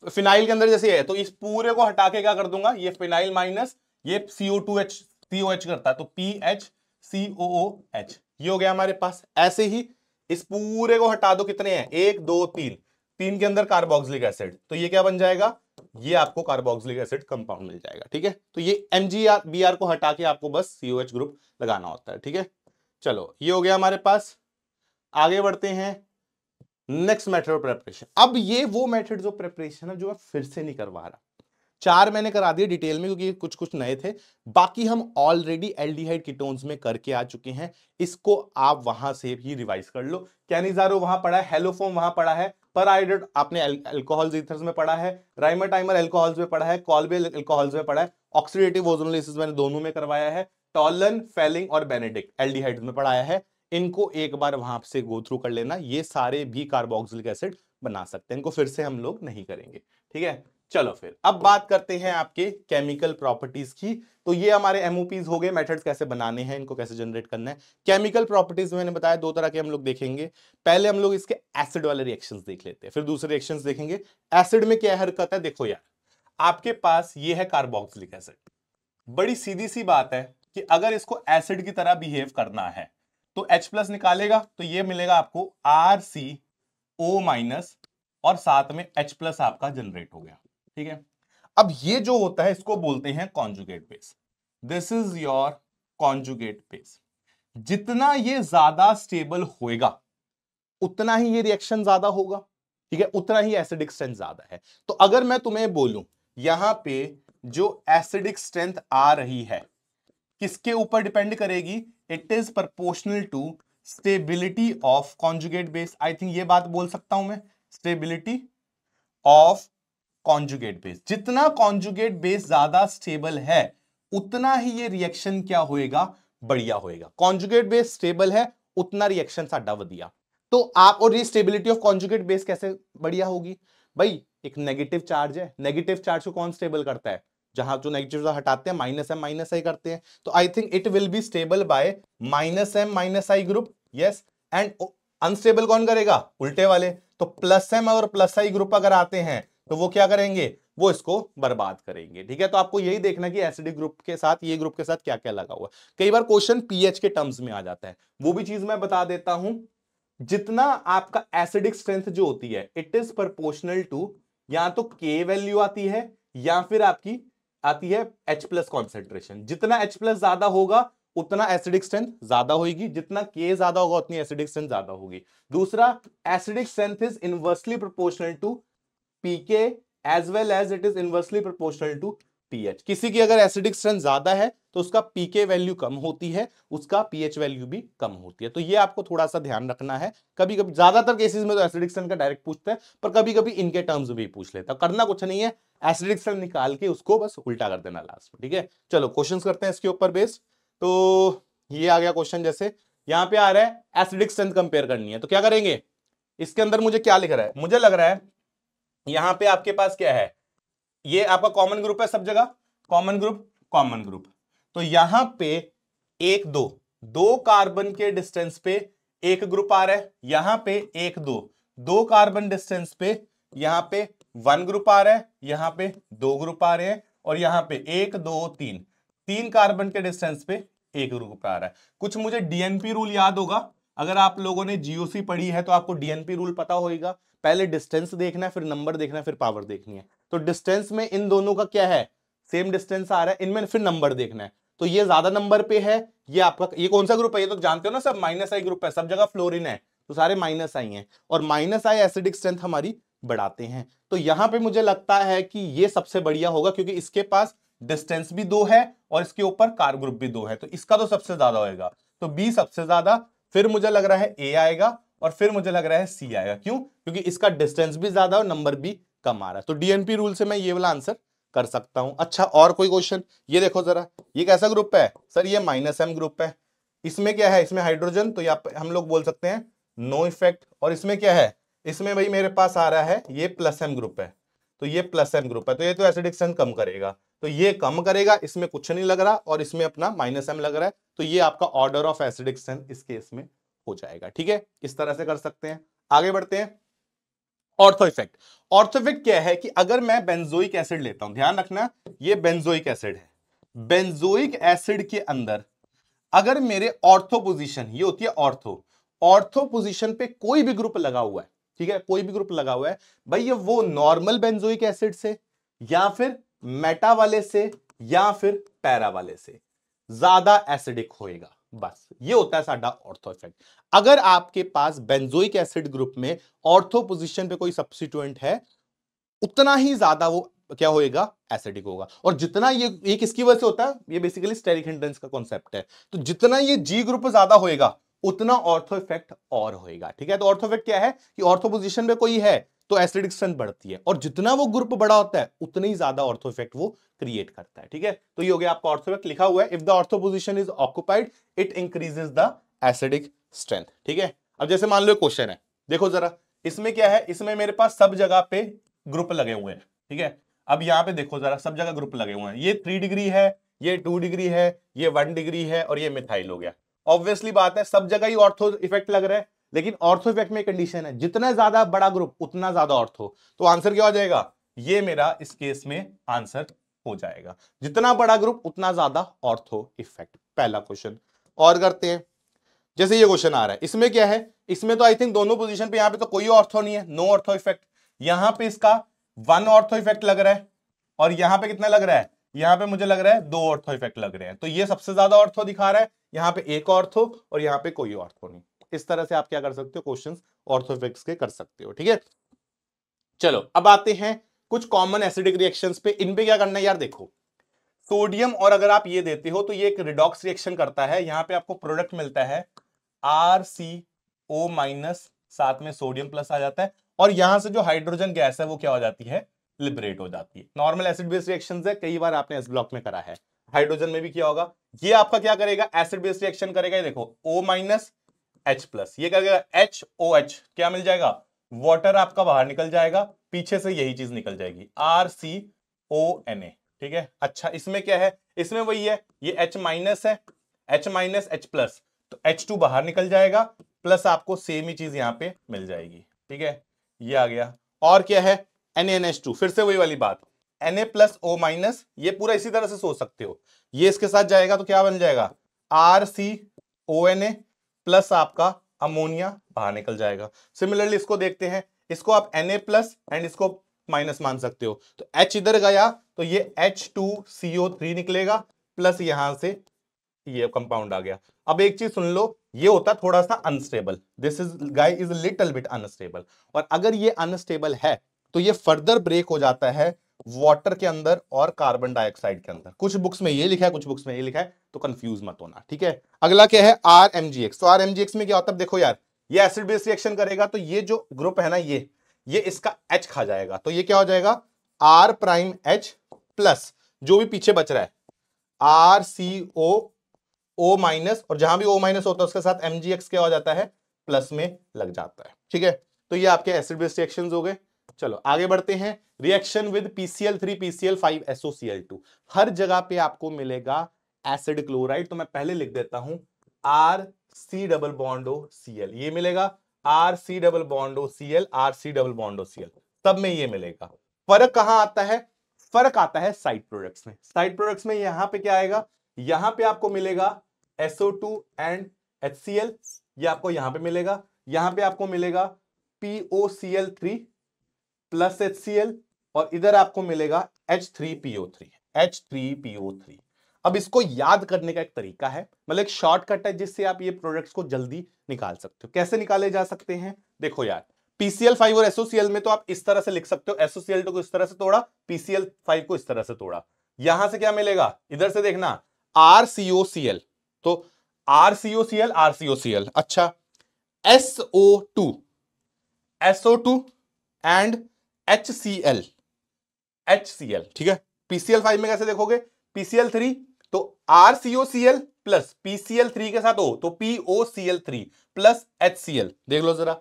फिनाइल के अंदर जैसे है तो इस पूरे को हटा के क्या कर दूंगा ये फिनाइल माइनस ये CO two H CO H करता है तो P H C O O H ये हो गया हमारे पास ऐसे ही इस पूरे को हटा दो कितने हैं एक दो तीन तीन के अंदर कार्बोक्सिलिक एसिड तो ये क्या बन जाएगा ये आपको कार्बोक्सिलिक एसिड कंपाउंड मिल जाएगा ठीक है तो ये M G R B R को हटा के आपको बस सीओ एच ग्रुप लगाना होता है ठीक है चलो ये हो गया हमारे पास आगे बढ़ते हैं नेक्स्ट मेथड ऑफ प्रेपरेशन अब ये वो मेथड ऑफ प्रेपरेशन है जो मैं फिर से नहीं करवा रहा चार मैंने करा दिए डिटेल में क्योंकि कुछ कुछ नए थे बाकी हम ऑलरेडी एल्डिहाइड कीटोन्स में करके आ चुके हैं इसको आप वहां से भी रिवाइज कर लो कैनिजारो वहां पढ़ा है हेलोफोम वहां पढ़ा है पर आयोडेट आपने अल्कोहल जीथर्स में पढ़ा है राइमाटाइमर अल्कोहल्स में पढ़ा है कॉलबे अल्कोहल्स में पढ़ा है ऑक्सीडेटिव ओजोनोलिसिस मैंने दोनों में करवाया है टॉलन फेलिंग और बेनेडिक एल्डिहाइड में पढ़ाया है इनको एक बार वहां से गो थ्रू कर लेना ये सारे भी कार्बोक्सिलिक एसिड बना सकते हैं इनको फिर से हम लोग नहीं करेंगे ठीक है चलो फिर अब बात करते हैं आपके केमिकल प्रॉपर्टीज की तो ये हमारे एमओपीज हो गए मेथड्स कैसे बनाने हैं इनको कैसे जनरेट करना है केमिकल प्रॉपर्टीज मैंने बताया दो तरह के हम लोग देखेंगे पहले हम लोग इसके एसिड वाले रिएक्शंस देख लेते हैं फिर दूसरे रिएक्शंस देखेंगे एसिड में क्या हरकत है देखो यार आपके पास ये है कार्बोक्सिलिक एसिड बड़ी सीधी सी बात है कि अगर इसको एसिड की तरह बिहेव करना है तो H प्लस निकालेगा तो ये मिलेगा आपको आर सी ओ माइनस और साथ में H प्लस आपका जनरेट हो गया ठीक है अब ये जो होता है इसको बोलते हैं conjugate base this is your conjugate base जितना ये ज्यादा स्टेबल होएगा उतना ही ये रिएक्शन ज्यादा होगा ठीक है उतना ही एसिडिक स्ट्रेंथ ज्यादा है तो अगर मैं तुम्हें बोलूं यहां पे जो एसिडिक स्ट्रेंथ आ रही है किसके ऊपर डिपेंड करेगी it is proportional to stability of conjugate base I think ये बात बोल सकता हूं मैं स्टेबिलिटी ऑफ कॉन्जुगेट बेस जितना कॉन्जुगेट बेस ज्यादा स्टेबल है उतना ही ये रिएक्शन क्या होएगा बढ़िया होएगा कॉन्जुगेट बेस स्टेबल है उतना रिएक्शन साढ़ा वधिया तो आप और ये स्टेबिलिटी ऑफ कॉन्जुगेट बेस कैसे बढ़िया होगी भाई एक नेगेटिव चार्ज है नेगेटिव चार्ज को कौन स्टेबल करता है जहां जो नेगेटिव हटाते हैं माइनस एम माइनस आई करते हैं तो I think it will be stable by minus M minus I group yes and unstable कौन करेगा उल्टे वाले तो प्लस एम और प्लस आई ग्रुप अगर आते हैं तो वो क्या करेंगे वो इसको बर्बाद करेंगे ठीक है तो आपको यही देखना कि एसिडिक ग्रुप के साथ ये ग्रुप के साथ क्या क्या लगा हुआ कई बार क्वेश्चन पीएच के टर्म्स में आ जाता है वो भी चीज मैं बता देता हूं जितना आपका एसिडिक स्ट्रेंथ जो होती है इट इज परपोर्शनल टू या तो के वैल्यू आती है या फिर आपकी आती है एच प्लस कॉन्सेंट्रेशन जितना एच प्लस ज्यादा होगा उतना एसिडिक स्ट्रेंथ ज्यादा होगी जितना के ज्यादा होगा उतनी एसिडिक स्ट्रेंथ ज्यादा होगी दूसरा acidic strength is inversely proportional to pK as well as it is inversely proportional to pH किसी की अगर एसिडिक स्ट्रेंथ ज्यादा है तो उसका पीके वैल्यू कम होती है उसका पीएच वैल्यू भी कम होती है तो ये आपको थोड़ा सा ध्यान रखना है कभी कभी ज्यादातर केसेस में तो एसिडिक स्ट्रेंथ का डायरेक्ट पूछते हैं पर कभी कभी इनके टर्म्स में भी पूछ लेता करना कुछ नहीं है एसिडिक स्ट्रेंथ निकाल के उसको बस उल्टा कर देना लास्ट में ठीक है चलो क्वेश्चन करते हैं इसके ऊपर बेस्ड तो ये आ गया क्वेश्चन जैसे यहाँ पे आ रहा है एसिडिक स्ट्रेंथ कंपेयर करनी है तो क्या करेंगे इसके अंदर मुझे क्या लिख रहा है मुझे लग रहा है यहाँ पे आपके पास क्या है ये आपका कॉमन ग्रुप है सब जगह कॉमन ग्रुप कॉमन ग्रुप तो यहां पे एक दो दो कार्बन के डिस्टेंस पे एक ग्रुप आ रहा है यहां पे एक दो दो कार्बन डिस्टेंस पे यहां पे वन ग्रुप आ रहा है यहां पे दो ग्रुप आ रहे हैं और यहां पे एक दो तीन तीन कार्बन के डिस्टेंस पे एक ग्रुप आ रहा है कुछ मुझे डीएनपी रूल याद होगा अगर आप लोगों ने जीओसी पढ़ी है तो आपको डीएनपी रूल पता होगा पहले डिस्टेंस देखना है फिर नंबर देखना है फिर पावर देखनी है तो डिस्टेंस में इन दोनों का क्या है सेम डिस्टेंस आ रहा है इनमें फिर नंबर देखना है तो ये ज्यादा नंबर पे है ये आपका ये कौन सा ग्रुप है ये तो जानते हो ना सब माइनस आई ग्रुप है सब जगह फ्लोरिन है तो सारे माइनस आई हैं और माइनस आई एसिडिक स्ट्रेंथ हमारी बढ़ाते हैं तो यहां पे मुझे लगता है कि ये सबसे बढ़िया होगा क्योंकि इसके पास डिस्टेंस भी दो है और इसके ऊपर कार ग्रुप भी दो है तो इसका तो सबसे ज्यादा होगा तो बी सबसे ज्यादा फिर मुझे लग रहा है ए आएगा और फिर मुझे लग रहा है सी आएगा क्यों क्योंकि इसका डिस्टेंस भी ज्यादा और नंबर भी कम आ रहा है तो डीएनपी रूल से मैं ये वाला आंसर कर सकता हूं अच्छा और कोई क्वेश्चन ये देखो जरा ये कैसा ग्रुप है सर ये माइनस एम ग्रुप है इसमें क्या है इसमें हाइड्रोजन तो यहाँ हम लोग बोल सकते हैं नो इफेक्ट और इसमें क्या है इसमें भाई मेरे पास आ रहा है ये प्लस एम ग्रुप है तो ये प्लस एम ग्रुप है तो ये तो एसिडिक एसिडिक्शन कम करेगा तो ये कम करेगा इसमें कुछ नहीं लग रहा और इसमें अपना माइनस एम लग रहा है तो ये आपका ऑर्डर ऑफ एसिडिक एसिडिक्शन इस केस में हो जाएगा ठीक है इस तरह से कर सकते हैं आगे बढ़ते हैं ऑर्थो इफेक्ट ऑर्थो इफेक्ट क्या है कि अगर मैं बेंजोइक एसिड लेता हूं ध्यान रखना ये बेंजोइक एसिड है बेंजोइक एसिड के अंदर अगर मेरे ऑर्थो पोजीशन ये होती है ऑर्थो ऑर्थो पोजीशन पे कोई भी ग्रुप लगा हुआ है ठीक है कोई भी ग्रुप लगा हुआ है भाई ये वो नॉर्मल बेंजोइक एसिड से या फिर मेटा वाले से या फिर पैरा वाले से ज्यादा एसिडिक होएगा बस ये होता है साडा ऑर्थो इफेक्ट अगर आपके पास बेंजोइक एसिड ग्रुप में ऑर्थो पोजिशन पे कोई सब्सिट्यूएंट है उतना ही ज्यादा वो क्या होएगा एसिडिक होगा और जितना ये ये किसकी वजह से होता है ये बेसिकली स्टेरिक हिंड्रेंस का कॉन्सेप्ट है तो जितना ये जी ग्रुप ज्यादा होएगा उतना ऑर्थो इफेक्ट और होएगा ठीक है तो ऑर्थो इफेक्ट क्या है कि ऑर्थो पोजिशन पे कोई है तो एसिडिक स्ट्रेंथ बढ़ती है और जितना वो ग्रुप बड़ा होता है उतना ही ज्यादा ऑर्थो इफेक्ट वो क्रिएट करता है ठीक है तो ये हो गया आपका ऑर्थो इफेक्ट लिखा हुआ है if the ortho position is occupied it increases the acidic strength ठीक है अब जैसे मान लो क्वेश्चन है देखो जरा इसमें क्या है इसमें मेरे पास सब जगह पे ग्रुप लगे हुए हैं ठीक है अब यहाँ पे देखो जरा सब जगह ग्रुप लगे हुए हैं ये थ्री डिग्री है ये टू डिग्री है ये वन डिग्री है और ये मिथाइल हो गया ऑब्वियसली बात है सब जगह ही ऑर्थो इफेक्ट लग रहा है लेकिन ऑर्थो इफेक्ट में कंडीशन है जितना ज्यादा बड़ा ग्रुप उतना ज्यादा ऑर्थो तो आंसर क्या हो जाएगा ये मेरा इस केस में आंसर हो जाएगा जितना बड़ा ग्रुप उतना ज्यादा ऑर्थो इफेक्ट पहला क्वेश्चन और करते हैं जैसे ये क्वेश्चन आ रहा है इसमें क्या है इसमें तो आई थिंक दोनों पोजिशन पे यहाँ पे तो कोई ऑर्थो नहीं है नो ऑर्थो इफेक्ट यहाँ पे इसका वन ऑर्थो इफेक्ट लग रहा है और यहाँ पे कितना लग रहा है यहाँ पे मुझे लग रहा है दो ऑर्थो इफेक्ट लग रहे हैं तो ये सबसे ज्यादा ऑर्थो दिखा रहा है यहाँ पे एक ऑर्थो और यहाँ पे कोई ऑर्थो नहीं इस तरह से आप क्या कर सकते हो क्वेश्चन ऑर्थो इफेक्ट के कर सकते हो ठीक है चलो अब आते हैं कुछ कॉमन एसिडिक रिएक्शन पे इनपे क्या करना है यार देखो सोडियम और अगर आप ये देते हो तो ये एक रिडॉक्स रिएक्शन करता है यहाँ पे आपको प्रोडक्ट मिलता है आर सी ओ माइनस साथ में सोडियम प्लस आ जाता है और यहां से जो हाइड्रोजन गैस है वो क्या हो जाती है लिबरेट हो जाती है नॉर्मल एसिड बेस रिएक्शन है कई बार आपने एस ब्लॉक में करा है हाइड्रोजन में भी क्या होगा ये आपका क्या करेगा एसिड बेस रिएक्शन करेगा ये देखो ओ माइनस एच प्लस ये करेगा एच ओ एच क्या मिल जाएगा वाटर आपका बाहर निकल जाएगा पीछे से यही चीज निकल जाएगी आर सी ओ एन ए ठीक है अच्छा इसमें क्या है इसमें वही है ये एच माइनस है एच माइनस एच प्लस तो एच टू बाहर निकल जाएगा प्लस आपको सेम ही चीज यहां पे मिल जाएगी ठीक है ये आ गया और क्या है एन एन एच टू फिर से वही वाली बात N A plus O minus ये पूरा इसी तरह से सोच सकते हो ये इसके साथ जाएगा तो क्या बन जाएगा R C O N A plus आपका अमोनिया बाहर निकल जाएगा सिमिलरली इसको देखते हैं इसको आप एन ए प्लस एंड इसको माइनस मान सकते हो तो एच इधर गया तो ये H two C O three निकलेगा प्लस यहां से ये कंपाउंड आ गया अब एक चीज सुन लो ये होता थोड़ा सा unstable this is guy is little bit unstable और अगर ये अनस्टेबल है तो ये फर्दर ब्रेक हो जाता है वाटर के अंदर और कार्बन डाइऑक्साइड के अंदर कुछ बुक्स में ये लिखा है कुछ बुक्स में ये लिखा है तो कंफ्यूज मत होना ठीक है अगला क्या है आर एम जी एक्स तो आर एम जी एक्स में क्या होता है देखो यार ये एसिड बेस रिएक्शन करेगा तो ये जो ग्रुप है ना ये ये इसका एच खा जाएगा तो ये क्या हो जाएगा आर प्राइम एच प्लस जो भी पीछे बच रहा है R C O O minus और जहां भी ओ माइनस होता है उसके साथ एम क्या हो जाता है प्लस में लग जाता है ठीक है तो ये आपके एसिड बेस रिएक्शन हो गए चलो आगे बढ़ते हैं reaction with PCl three PCl five SOCl two हर जगह पे आपको मिलेगा एसिड क्लोराइड तो मैं पहले लिख देता हूं R C double bond O C L ये मिलेगा R C double bond O C L R C double bond O C L तब में ये मिलेगा फर्क कहां आता है फर्क आता है साइड प्रोडक्ट्स में साइड प्रोडक्ट्स में यहां पे क्या आएगा यहां पे आपको मिलेगा SO2 and H C L ये आपको यहां पे मिलेगा यहां पे आपको मिलेगा POCl3 प्लस एल और इधर आपको मिलेगा H3PO3 H3PO3 अब इसको याद करने का एक तरीका है मतलब एक शॉर्टकट है जिससे आप ये प्रोडक्ट्स को जल्दी निकाल सकते हो कैसे निकाले जा सकते हैं देखो यार पीसीएल फाइव और एसओसीएल में तो आप इस तरह से लिख सकते हो एसओसीएल तो को इस तरह से तोड़ा पीसीएल फाइव को इस तरह से तोड़ा यहां से क्या मिलेगा इधर से देखना आरसीओसीएल तो आरसीओसीएल आरसीओसीएल अच्छा SO two SO two and H C L H C L ठीक है पीसीएल फाइव में कैसे देखोगे पीसीएल थ्री तो R CO C L plus PCl three के साथ ओ तो PO C L three plus H C L देख लो जरा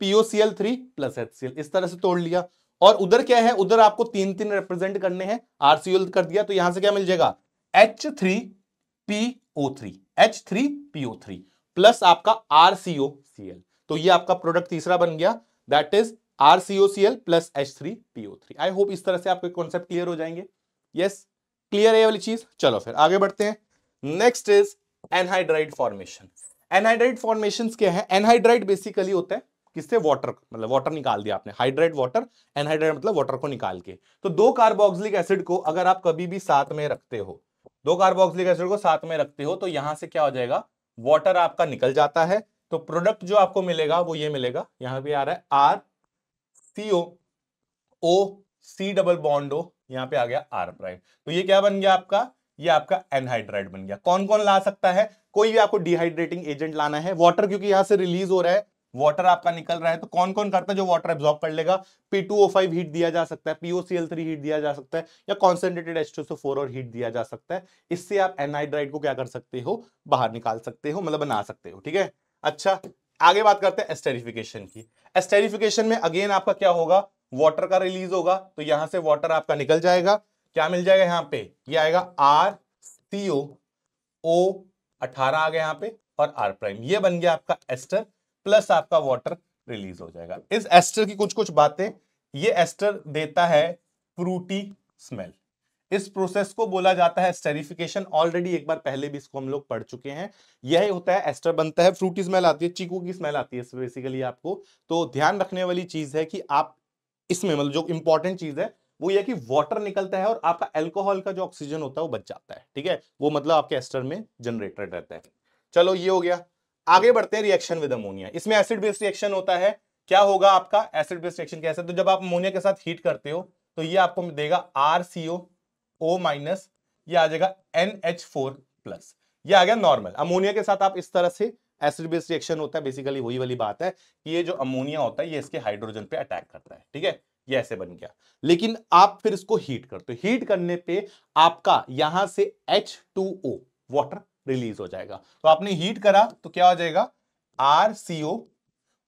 POCl three plus H C L इस तरह से तोड़ लिया और उधर क्या है उधर आपको तीन तीन रिप्रेजेंट करने हैं आरसीएल कर दिया तो यहां से क्या मिल जाएगा H three PO three H three PO three plus आपका सी एल तो ये आपका प्रोडक्ट तीसरा बन गया that is C L plus H three PO three I hope इस तरह से आपके कॉन्सेप्ट क्लियर हो जाएंगे यस क्लियर है वाली चीज चलो फिर आगे बढ़ते हैं next is anhydride formation anhydride formation क्या है एनहाइड्राइड बेसिकली होता है किससे वाटर मतलब वाटर निकाल दिया आपने हाइड्राइड वाटर एनहाइड्राइड मतलब वाटर को निकाल के तो दो कार्बोक्सिलिक एसिड को अगर आप कभी भी साथ में रखते हो दो कार्बोक्सिलिक एसिड को साथ में रखते हो तो यहां से क्या हो जाएगा वाटर आपका निकल जाता है तो प्रोडक्ट जो आपको मिलेगा वो ये मिलेगा यहां पे आ रहा है R C O O C double bond O यहां पे आ गया आर प्राइम तो ये क्या बन गया आपका ये आपका एनहाइड्राइड बन गया कौन कौन ला सकता है कोई भी आपको डिहाइड्रेटिंग एजेंट लाना है वाटर क्योंकि यहां से रिलीज हो रहा है वाटर आपका निकल रहा है तो कौन कौन करता है जो वाटर एब्जॉर्ब कर लेगा P2O5 हीट दिया जा सकता है POCl3 हीट दिया जा सकता है या कॉन्सेंट्रेटेड H2SO4 और हीट दिया जा सकता है इससे आप एनहाइड्राइड को क्या कर सकते हो बाहर निकाल सकते हो मतलब बना सकते हो ठीक है अच्छा आगे बात करते हैं एस्टेरिफिकेशन की एस्टेरिफिकेशन में अगेन आपका क्या होगा वॉटर का रिलीज होगा तो यहां से वॉटर आपका निकल जाएगा क्या मिल जाएगा यहाँ पे ये आएगा आर सीओ ओ अठारह आ गया यहाँ पे और आर प्राइम ये बन गया आपका एस्टर प्लस आपका वाटर रिलीज हो जाएगा इस एस्टर की कुछ कुछ बातें ये एस्टर देता है फ्रूटी स्मेल इस प्रोसेस को बोला जाता है स्टेरिफिकेशन ऑलरेडी एक बार पहले भी इसको हम लोग पढ़ चुके हैं यही होता है एस्टर बनता है फ्रूटी स्मेल आती है चीकू की स्मेल आती है बेसिकली आपको तो ध्यान रखने वाली चीज है कि आप इसमें मतलब जो इंपॉर्टेंट चीज है वो ये कि वाटर निकलता है और आपका एल्कोहल का जो ऑक्सीजन होता है वो बच जाता है ठीक है वो मतलब आपके एस्टर में जनरेटेड रहता है चलो ये हो गया आगे बढ़ते हैं रिएक्शन विद अमोनिया इसमें एसिड बेस्ड रिएक्शन होता है क्या होगा आपका एसिड बेस्ड रिएक्शन कैसे तो जब आप अमोनिया के साथ हीट करते हो तो ये आपको देगा are C O O minus ये आ जाएगा एन एच फोर प्लस ये आ गया नॉर्मल अमोनिया के साथ आप इस तरह से एसिड बेस्ड रिएक्शन होता है बेसिकली वही वाली बात है कि ये जो अमोनिया होता है ये इसके हाइड्रोजन पे अटैक करता है ठीक है ये ऐसे बन गया लेकिन आप फिर इसको हीट करते हो हीट करने पे आपका यहां से H two O water release हो जाएगा तो आपने हीट करा तो क्या हो जाएगा आर सी ओ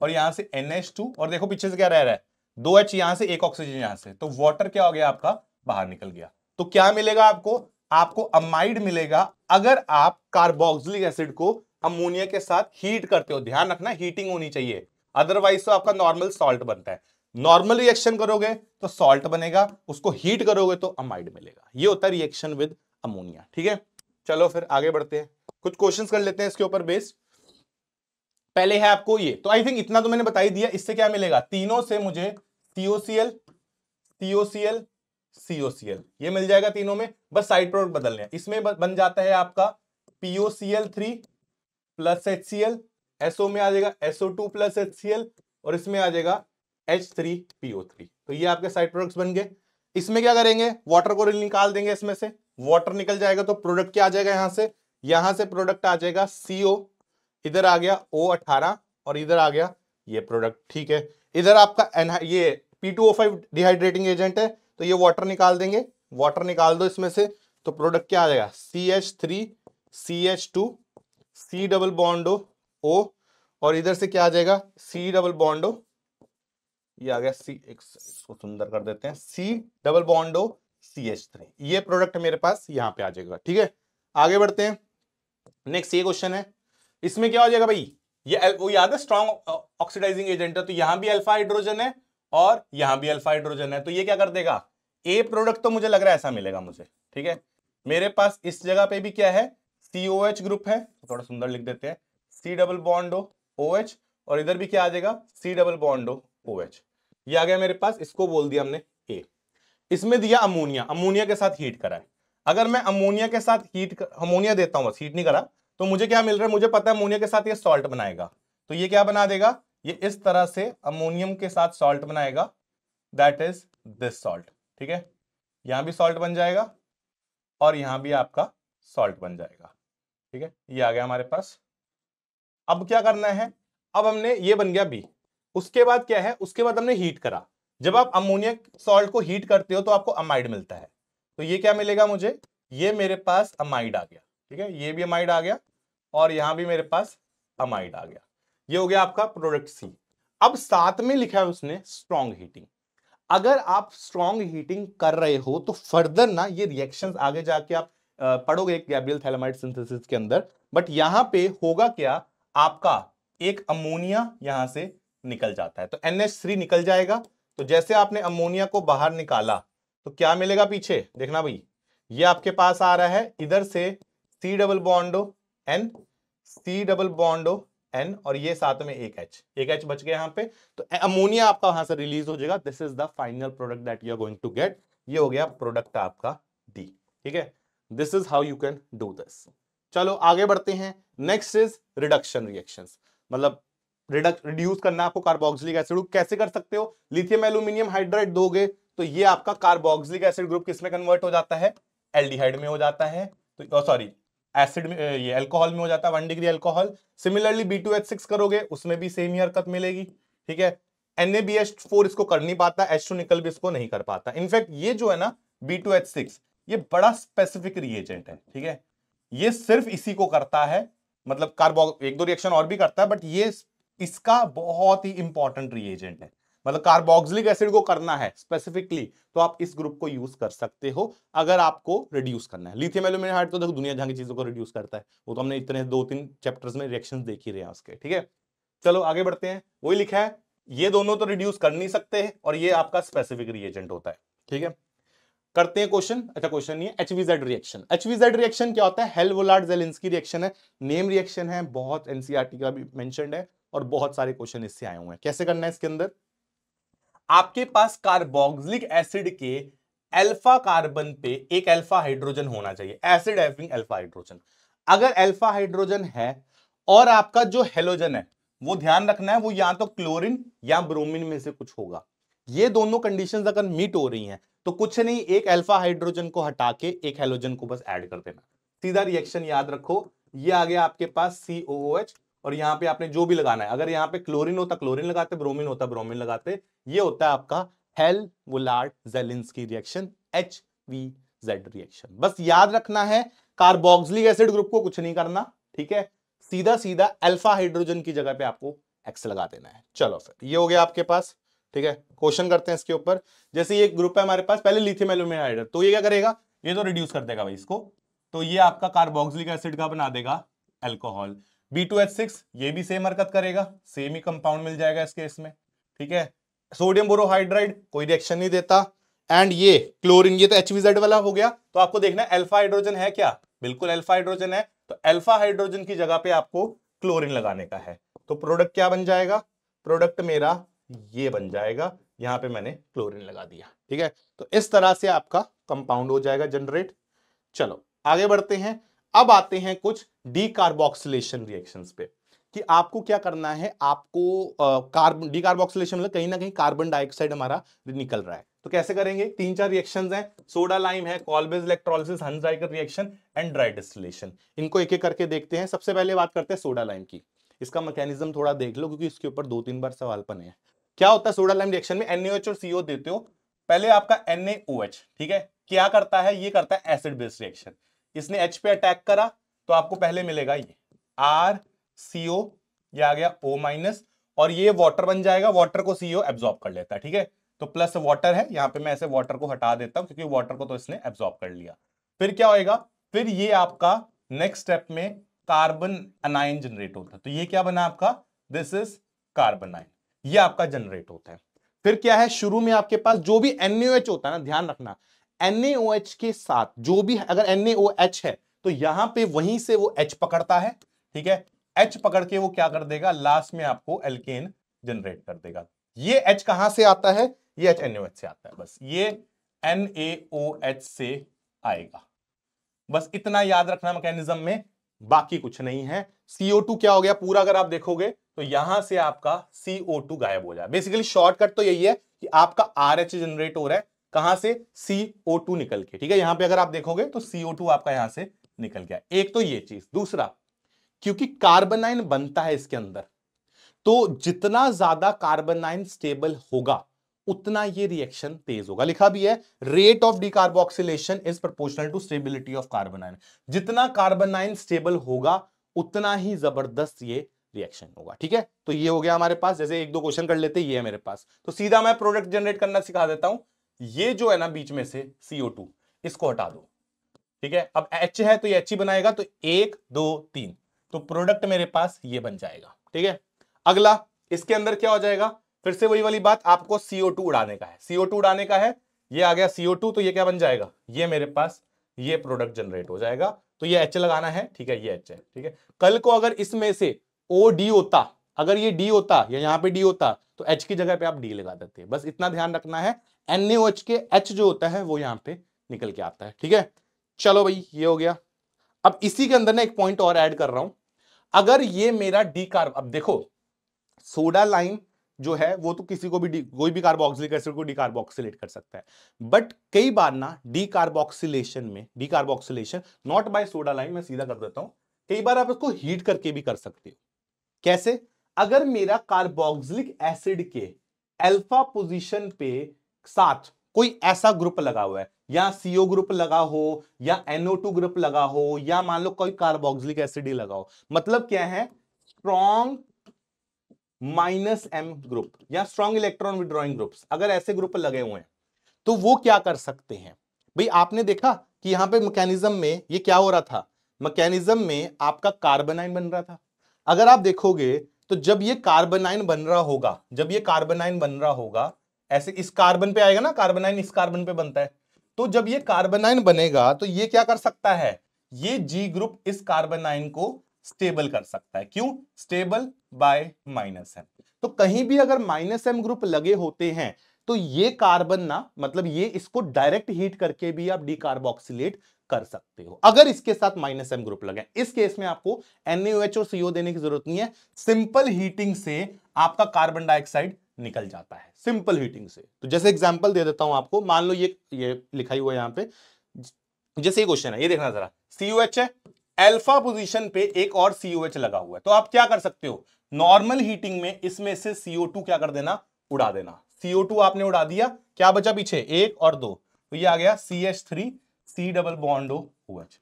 और यहां से एन एच टू और देखो पीछे से क्या रह रहा है दो एच यहां से एक ऑक्सीजन यहां से तो वॉटर क्या हो गया आपका बाहर निकल गया तो क्या मिलेगा आपको आपको अमाइड मिलेगा अगर आप कार्बोक्सिलिक एसिड को अमोनिया के साथ हीट करते हो ध्यान रखना हीटिंग होनी चाहिए अदरवाइज तो आपका नॉर्मल सॉल्ट बनता है नॉर्मल रिएक्शन करोगे तो सॉल्ट बनेगा उसको हीट करोगे तो अमाइड मिलेगा ये होता है रिएक्शन विद अमोनिया ठीक है चलो फिर आगे बढ़ते हैं कुछ क्वेश्चन कर लेते हैं इसके ऊपर बेस पहले है आपको ये तो आई थिंक इतना तो मैंने बता ही दिया इससे क्या मिलेगा तीनों से मुझे सीओसीएल सीओसीएल सीओसीएल ये मिल जाएगा तीनों में बस साइड प्रोडक्ट बदलने हैं इसमें बन जाता है आपका POCl three plus H C L SO में आ जाएगा SO two plus H C L और इसमें आ जाएगा एच थ्री पीओ थ्री तो ये आपके साइड प्रोडक्ट्स बन गए इसमें क्या करेंगे वाटर को निकाल देंगे इसमें से वाटर निकल जाएगा तो प्रोडक्ट क्या आ जाएगा यहां से यहां से प्रोडक्ट आ जाएगा सीओ इधर आ गया ओ अठारह और इधर आ गया ये प्रोडक्ट ठीक है इधर आपका ये P two O five dehydrating agent है तो ये वाटर निकाल देंगे वाटर निकाल दो इसमें से तो प्रोडक्ट क्या आ जाएगा C H three C H two C double bond O ओ और इधर से क्या आ जाएगा सी डबल बॉन्डो ये आ गया सी इसको सुंदर कर देते हैं C double bond O C H three ये प्रोडक्ट मेरे पास यहाँ पे आ जाएगा ठीक है आगे बढ़ते हैं नेक्स्ट ये क्वेश्चन है इसमें क्या हो जाएगा भाई ये वो याद है स्ट्रॉन्ग ऑक्सीडाइजिंग एजेंट है तो यहां भी अल्फा हाइड्रोजन है और यहां भी अल्फा हाइड्रोजन है तो ये क्या कर देगा ए प्रोडक्ट तो मुझे लग रहा है ऐसा मिलेगा मुझे ठीक है मेरे पास इस जगह पे भी क्या है सी ओ एच ग्रुप है तो थोड़ा सुंदर लिख देते हैं C double bond O O H और इधर भी क्या आ जाएगा C double bond O O H ये आ गया मेरे पास इसको बोल दिया हमने ए इसमें दिया अमोनिया अमोनिया के साथ हीट कराए अगर मैं अमोनिया के साथ हीट अमोनिया देता हूँ बस हीट नहीं करा तो मुझे क्या मिल रहा है मुझे पता है अमोनिया के साथ ये सॉल्ट बनाएगा तो ये क्या बना देगा ये इस तरह से अमोनियम के साथ सॉल्ट बनाएगा दैट इज दिस सॉल्ट ठीक है यहां भी सॉल्ट बन जाएगा और यहां भी आपका सॉल्ट बन जाएगा ठीक है ये आ गया हमारे पास अब क्या करना है अब हमने ये बन गया बी उसके बाद क्या है उसके बाद हमने हीट करा जब आप अमोनिया सॉल्ट को हीट करते हो तो आपको अमाइड मिलता है तो ये क्या मिलेगा मुझे ये मेरे पास अमाइड आ गया ठीक है ये भी अमाइड आ गया और यहाँ भी मेरे पास अमाइड आ गया ये हो गया आपका प्रोडक्ट सी अब साथ में लिखा है उसने स्ट्रॉन्ग हीटिंग अगर आप स्ट्रॉन्ग हीटिंग कर रहे हो तो फर्दर ना ये रिएक्शंस आगे जाके आप पढ़ोगे गैब्रियल थैलामाइड सिंथेसिस के अंदर बट यहां पे होगा क्या आपका एक अमोनिया यहां से निकल जाता है तो एन निकल जाएगा तो जैसे आपने अमोनिया को बाहर निकाला तो क्या मिलेगा पीछे देखना भाई ये आपके पास आ रहा है इधर से C double bond O N C double bond O N और ये साथ में एक एच एक एच बच गया यहां पे तो अमोनिया आपका वहां से रिलीज हो जाएगा this is the final product that you are going to get ये हो गया प्रोडक्ट आपका डी ठीक है this is how you can do this चलो आगे बढ़ते हैं नेक्स्ट इज रिडक्शन रिएक्शन मतलब रिड्यूस करना है आपको कार्बोक्सिलिक एसिड कैसे कर सकते हो लिथियम एल्यूमिनियम हाइड्राइड दोगे तो ये आपका कार्बोक्सिलिक एसिड ग्रुप किसमें कन्वर्ट हो जाता है एल्डिहाइड में हो जाता है तो सॉरी oh, एसिड में ये अल्कोहल में हो जाता है one degree alcohol similarly B करोगे उसमें भी सेम ही हरकत मिलेगी ठीक है एनएबीएच इसको कर नहीं पाता एच निकल भी इसको नहीं कर पाता इनफैक्ट ये जो है ना बी ये बड़ा स्पेसिफिक रिएजेंट है ठीक है ये सिर्फ इसी को करता है मतलब कार्बो एक दो रिएक्शन और भी करता है बट ये इसका बहुत ही इंपॉर्टेंट रिएजेंट है मतलब कार्बोक्सिलिक एसिड को करना है स्पेसिफिकली तो आप इस ग्रुप को यूज कर सकते हो अगर आपको रिड्यूस करना है लिथियम एल्यूमिनियम तो देखो दुनिया जहां की चीजों को रिड्यूस करता है वो तो हमने इतने दो तीन चैप्टर्स में रिएक्शन देख ही रहे हैं उसके ठीक है चलो आगे बढ़ते हैं वही लिखा है ये दोनों तो रिड्यूस कर नहीं सकते और ये आपका स्पेसिफिक रिएजेंट होता है ठीक है करते हैं क्वेश्चन अच्छा क्वेश्चन नहीं है एचवीजेड रिएक्शन एचवीजेड रिएक्शन क्या होता है हेलवोलार्ड जेलिंस्की रिएक्शन है नेम रिएक्शन है बहुत एनसीईआरटी e का भी मेंशनड है और बहुत सारे क्वेश्चन इससे आए हुए हैं कैसे करना है इसके अंदर आपके पास कार्बोक्सिलिक एसिड के अल्फा कार्बन पे एक अल्फा हाइड्रोजन होना चाहिए एसिड हैविंग अल्फा हाइड्रोजन अगर अल्फा हाइड्रोजन है और आपका जो हेलोजन है वो ध्यान रखना है वो या तो क्लोरीन या ब्रोमीन में से कुछ होगा ये दोनों कंडीशंस अगर मीट हो रही हैं तो कुछ नहीं एक अल्फा हाइड्रोजन को हटा के एक हेलोजन को बस ऐड कर देना सीधा रिएक्शन याद रखो ये आ गया आपके पास सी और यहाँ पे आपने जो भी लगाना है अगर यहाँ पे क्लोरीन होता क्लोरीन लगाते ब्रोमीन होता ब्रोमीन लगाते ये होता है आपका Hell Volhard Zelinsky reaction H V Z reaction बस याद रखना है कार्बोक्सिलिक एसिड ग्रुप को कुछ नहीं करना ठीक है सीधा सीधा अल्फा हाइड्रोजन की जगह पे आपको एक्स लगा देना है चलो फिर ये हो गया आपके पास ठीक है क्वेश्चन करते हैं इसके ऊपर जैसे ये ग्रुप है हमारे पास पहले लिथियम एल्यूमिनियम तो ये क्या करेगा ये तो रिड्यूस कर देगा भाई इसको तो ये आपका कार्बोक्सिलिक एसिड का बना देगा alcohol B two H six ये भी सेम हरकत करेगा सेम ही कंपाउंड मिल जाएगा इस केस में ठीक है सोडियम बोरोहाइड्राइड कोई रिएक्शन नहीं देता एंड ये क्लोरीन ये तो एच वाला हो गया तो आपको देखना है एल्फा हाइड्रोजन है क्या बिल्कुल एल्फा हाइड्रोजन है तो एल्फा हाइड्रोजन की जगह पे आपको क्लोरीन लगाने का है तो प्रोडक्ट क्या बन जाएगा प्रोडक्ट मेरा ये बन जाएगा यहां पे मैंने क्लोरीन लगा दिया ठीक है तो इस तरह से आपका कंपाउंड हो जाएगा जनरेट चलो आगे बढ़ते हैं अब आते हैं कुछ डीकार्बोक्सिलेशन रिएक्शंस पे कि आपको क्या करना है आपको कार्बन डीकार्बोक्सिलेशन मतलब कहीं ना कहीं कार्बन डाइऑक्साइड हमारा निकल रहा है तो कैसे करेंगे तीन चार रिएक्शन हैं सोडा लाइम है Kolbe's electrolysis Hunsdiecker reaction and dry distillation इनको एक एक करके देखते हैं सबसे पहले बात करते हैं सोडा लाइम की इसका मैकेनिज्म थोड़ा देख लो क्योंकि इसके ऊपर दो तीन बार सवाल बने हैं क्या होता है सोडा लाइम रिएक्शन में एनएच और सीओ देते हो पहले आपका एनएच ठीक है क्या करता है ये करता है एसिड बेस रिएक्शन इसने एच पे अटैक करा तो आपको पहले मिलेगा ये आर सी ओ ये आ गया ओ माइनस और ये वाटर बन जाएगा वाटर को सीओ एब्जॉर्ब कर लेता है ठीक है तो प्लस वाटर है यहाँ पे मैं ऐसे वाटर को हटा देता हूँ क्योंकि वाटर को तो इसने एब्जॉर्ब कर लिया फिर क्या होएगा फिर ये आपका नेक्स्ट स्टेप में कार्बन अनायन जनरेट होता है तो ये क्या बना आपका दिस इज कार्बन आइन ये आपका जनरेट होता है फिर क्या है शुरू में आपके पास जो भी एनयूएच होता है ना ध्यान रखना NaOH के साथ जो भी अगर NaOH है तो यहां पे वहीं से वो H पकड़ता है ठीक है H पकड़ के वो क्या कर देगा लास्ट में आपको एल्केन जनरेट कर देगा ये H कहां से आता है ये H NaOH से आता है बस ये NaOH से आएगा बस इतना याद रखना मैकेनिज्म में बाकी कुछ नहीं है CO2 क्या हो गया पूरा अगर आप देखोगे तो यहां से आपका CO2 गायब हो जाए बेसिकली शॉर्टकट तो यही है कि आपका RH जनरेट हो रहा है कहां से CO2 निकल के ठीक है यहां पे अगर आप देखोगे तो CO2 आपका यहां से निकल गया एक तो ये चीज दूसरा क्योंकि कार्बनाइन बनता है इसके अंदर तो जितना ज्यादा कार्बनाइन स्टेबल होगा उतना ये रिएक्शन तेज होगा लिखा भी है rate of decarboxylation is proportional to stability of carbanion जितना कार्बनाइन स्टेबल होगा उतना ही जबरदस्त ये रिएक्शन होगा ठीक है तो ये हो गया हमारे पास जैसे एक दो क्वेश्चन कर लेते ये है मेरे पास तो सीधा मैं प्रोडक्ट जनरेट करना सिखा देता हूं ये जो है ना बीच में से सीओ टू इसको हटा दो ठीक है अब एच है तो ये एच ही बनाएगा तो एक दो तीन तो प्रोडक्ट मेरे पास ये बन जाएगा ठीक है अगला इसके अंदर क्या हो जाएगा फिर से वही वाली बात आपको सीओ टू उड़ाने का है सीओ टू उड़ाने का है ये आ गया सीओ टू तो ये क्या बन जाएगा ये मेरे पास ये प्रोडक्ट जनरेट हो जाएगा तो ये एच लगाना है ठीक है ये एच है ठीक है कल को अगर इसमें से ओ डी होता अगर ये डी होता या यहाँ पे डी होता तो एच की जगह पे आप डी लगा देते बस इतना ध्यान रखना है एन एच के एच जो होता है वो यहां पे निकल के आता है ठीक है चलो भाई ये हो गया अब इसी के अंदर ना एक पॉइंट और ऐड कर रहा हूं अगर ये मेरा डी कार्ब अब देखो सोडा लाइम जो है वो तो किसी को भी कोई भी कार्बोक्सिलिक एसिड को डीकार्बोक्सिलेट कर सकता है बट कई बार ना डीकार्बोक्सिलेशन में decarboxylation not by soda lime मैं सीधा कर देता हूं कई बार आप इसको हीट करके भी कर सकते हो कैसे अगर मेरा कार्बोक्सिलिक एसिड के अल्फा पोजीशन पे साथ कोई ऐसा ग्रुप लगा हुआ है या सीओ ग्रुप लगा हो या एनओ टू ग्रुप लगा हो या मान लो कोई कार्बोक्सिलिक एसिड लगा हो मतलब क्या है स्ट्रॉन्ग माइनस एम ग्रुप या स्ट्रॉन्ग इलेक्ट्रॉन विड्रॉइंग ग्रुप्स अगर ऐसे ग्रुप लगे हुए हैं तो वो क्या कर सकते हैं भाई आपने देखा कि यहां पे मैकेनिज्म में ये क्या हो रहा था मैकेनिज्म में आपका कार्बनाइन बन रहा था अगर आप देखोगे तो जब ये कार्बनाइन बन रहा होगा जब ये कार्बनाइन बन रहा होगा ऐसे इस कार्बन पे आएगा ना कार्बनाइन इस कार्बन पे बनता है तो जब ये कार्बनाइन बनेगा तो ये क्या कर सकता है ये जी ग्रुप इस कार्बनाइन को स्टेबल कर सकता है क्यों स्टेबल बाय माइनस एम तो कहीं भी अगर माइनस एम ग्रुप लगे होते हैं तो ये कार्बन ना मतलब ये इसको डायरेक्ट हीट करके भी आप डीकार्बोक्सिलेट कर सकते हो अगर इसके साथ माइनस एम ग्रुप लगे इस केस में आपको एनएच और सीओ देने की जरूरत नहीं है सिंपल हीटिंग से आपका कार्बन डाइऑक्साइड निकल जाता है सिंपल हीटिंग से तो जैसे एग्जाम्पल दे देता हूं आपको मान लो ये ये लिखाई हुआ यहाँ पे जैसे ये क्वेश्चन है ये देखना जरा सीओ एच है एल्फा पोजीशन पे एक और सीओ एच लगा हुआ है तो आप क्या कर सकते हो नॉर्मल हीटिंग में इसमें से सीओ टू क्या कर देना उड़ा देना सीओ टू आपने उड़ा दिया क्या बचा पीछे एक और दो तो ये आ गया C H three C double bond O